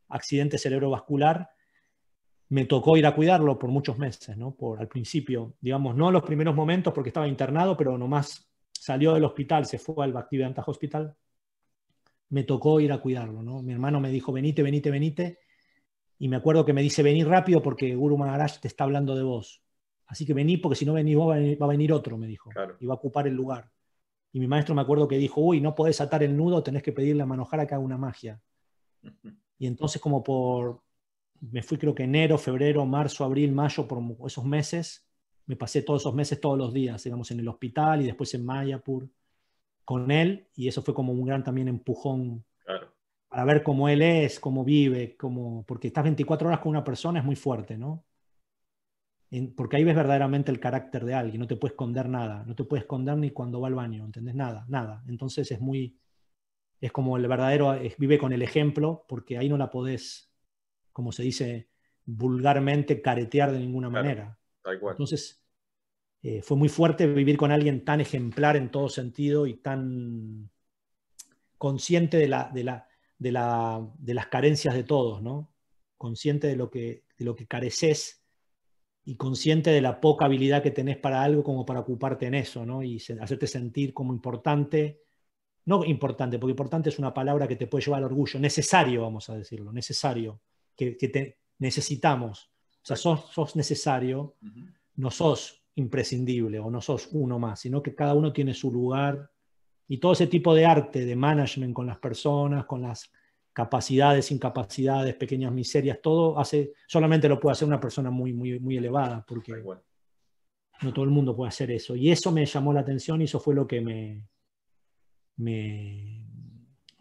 accidente cerebrovascular me tocó ir a cuidarlo por muchos meses, ¿no? Por, al principio, digamos, no los primeros momentos porque estaba internado, pero nomás salió del hospital, se fue al Antaj Hospital, me tocó ir a cuidarlo, ¿no? Mi hermano me dijo, venite, venite, venite, y me acuerdo que me dice, vení rápido porque Guru Maharaj te está hablando de vos. Así que vení porque si no venís vos va a venir, otro, me dijo, y va a ocupar el lugar. Y mi maestro me acuerdo que dijo, uy, no podés atar el nudo, tenés que pedirle a Manojara que una magia. Y entonces como por me fui creo que enero, febrero, marzo, abril, mayo, por esos meses, me pasé todos esos meses, todos los días, digamos, en el hospital y después en Mayapur con él, y eso fue como un gran también empujón para ver cómo él es, cómo vive, cómo, porque estás 24 horas con una persona es muy fuerte, ¿no? porque ahí ves verdaderamente el carácter de alguien, no te puedes esconder nada, no te puedes esconder ni cuando va al baño, ¿entendés? Nada, nada. Entonces es muy, es como el verdadero, vive con el ejemplo, porque ahí no la podés como se dice vulgarmente, caretear de ninguna manera. Entonces, eh, fue muy fuerte vivir con alguien tan ejemplar en todo sentido y tan consciente de, la, de, la, de, las carencias de todos, ¿no? Consciente de lo que, lo que careces y consciente de la poca habilidad que tenés para algo como para ocuparte en eso, ¿no? Y hacerte sentir como importante, no importante, porque importante es una palabra que te puede llevar al orgullo, necesario, vamos a decirlo, necesario que, necesitamos. O sea, sos, necesario, no sos imprescindible o no sos uno más, sino que cada uno tiene su lugar y todo ese tipo de arte de management con las personas, con las capacidades, incapacidades, pequeñas miserias, todo hace, solamente lo puede hacer una persona muy, muy, muy elevada, porque no todo el mundo puede hacer eso. Y eso me llamó la atención y eso fue lo que me, me,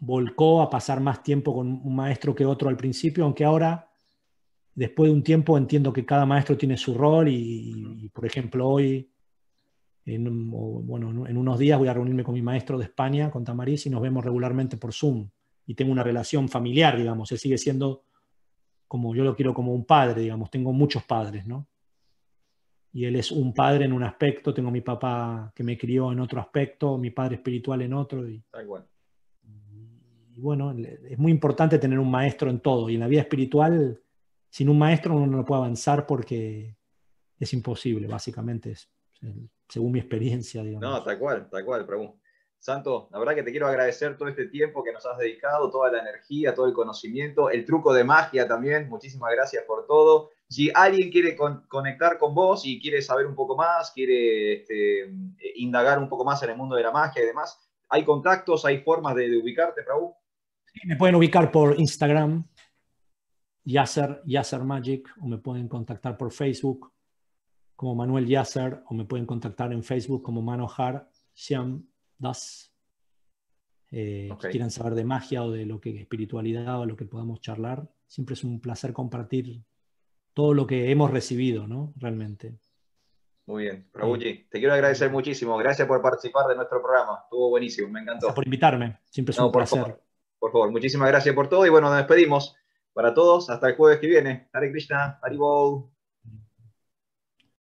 volcó a pasar más tiempo con un maestro que otro al principio, aunque ahora, después de un tiempo, entiendo que cada maestro tiene su rol y, por ejemplo, hoy, en, bueno, en unos días voy a reunirme con mi maestro de España, con Tamariz, y nos vemos regularmente por Zoom. Y tengo una relación familiar, digamos, él sigue siendo como yo lo quiero como un padre, digamos, tengo muchos padres, ¿no? Y él es un padre en un aspecto, tengo mi papá que me crió en otro aspecto, mi padre espiritual en otro. Y... está y bueno, es muy importante tener un maestro en todo. Y en la vida espiritual, sin un maestro uno no puede avanzar porque es imposible, básicamente, es, según mi experiencia. No, tal cual, tal cual, Prabhu. Santo, la verdad que te quiero agradecer todo este tiempo que nos has dedicado, toda la energía, todo el conocimiento, el truco de magia también. Muchísimas gracias por todo. Si alguien quiere conectar con vos y quiere saber un poco más, quiere este, eh, indagar un poco más en el mundo de la magia y demás, ¿hay contactos, hay formas de, de ubicarte, Prabhu? Me pueden ubicar por Instagram, Yasser, Yasser Magic, o me pueden contactar por Facebook como Manuel Yasser, o me pueden contactar en Facebook como Manohar Siam Das. Eh, si quieran saber de magia o de lo que espiritualidad o lo que podamos charlar. Siempre es un placer compartir todo lo que hemos recibido, ¿no? Realmente. Muy bien. Prabuchi, eh, te quiero agradecer muchísimo. Gracias por participar de nuestro programa. Estuvo buenísimo, me encantó. Gracias por invitarme. Siempre es un placer. Por favor, muchísimas gracias por todo y bueno, nos despedimos para todos hasta el jueves que viene. Hare Krishna, Haribol.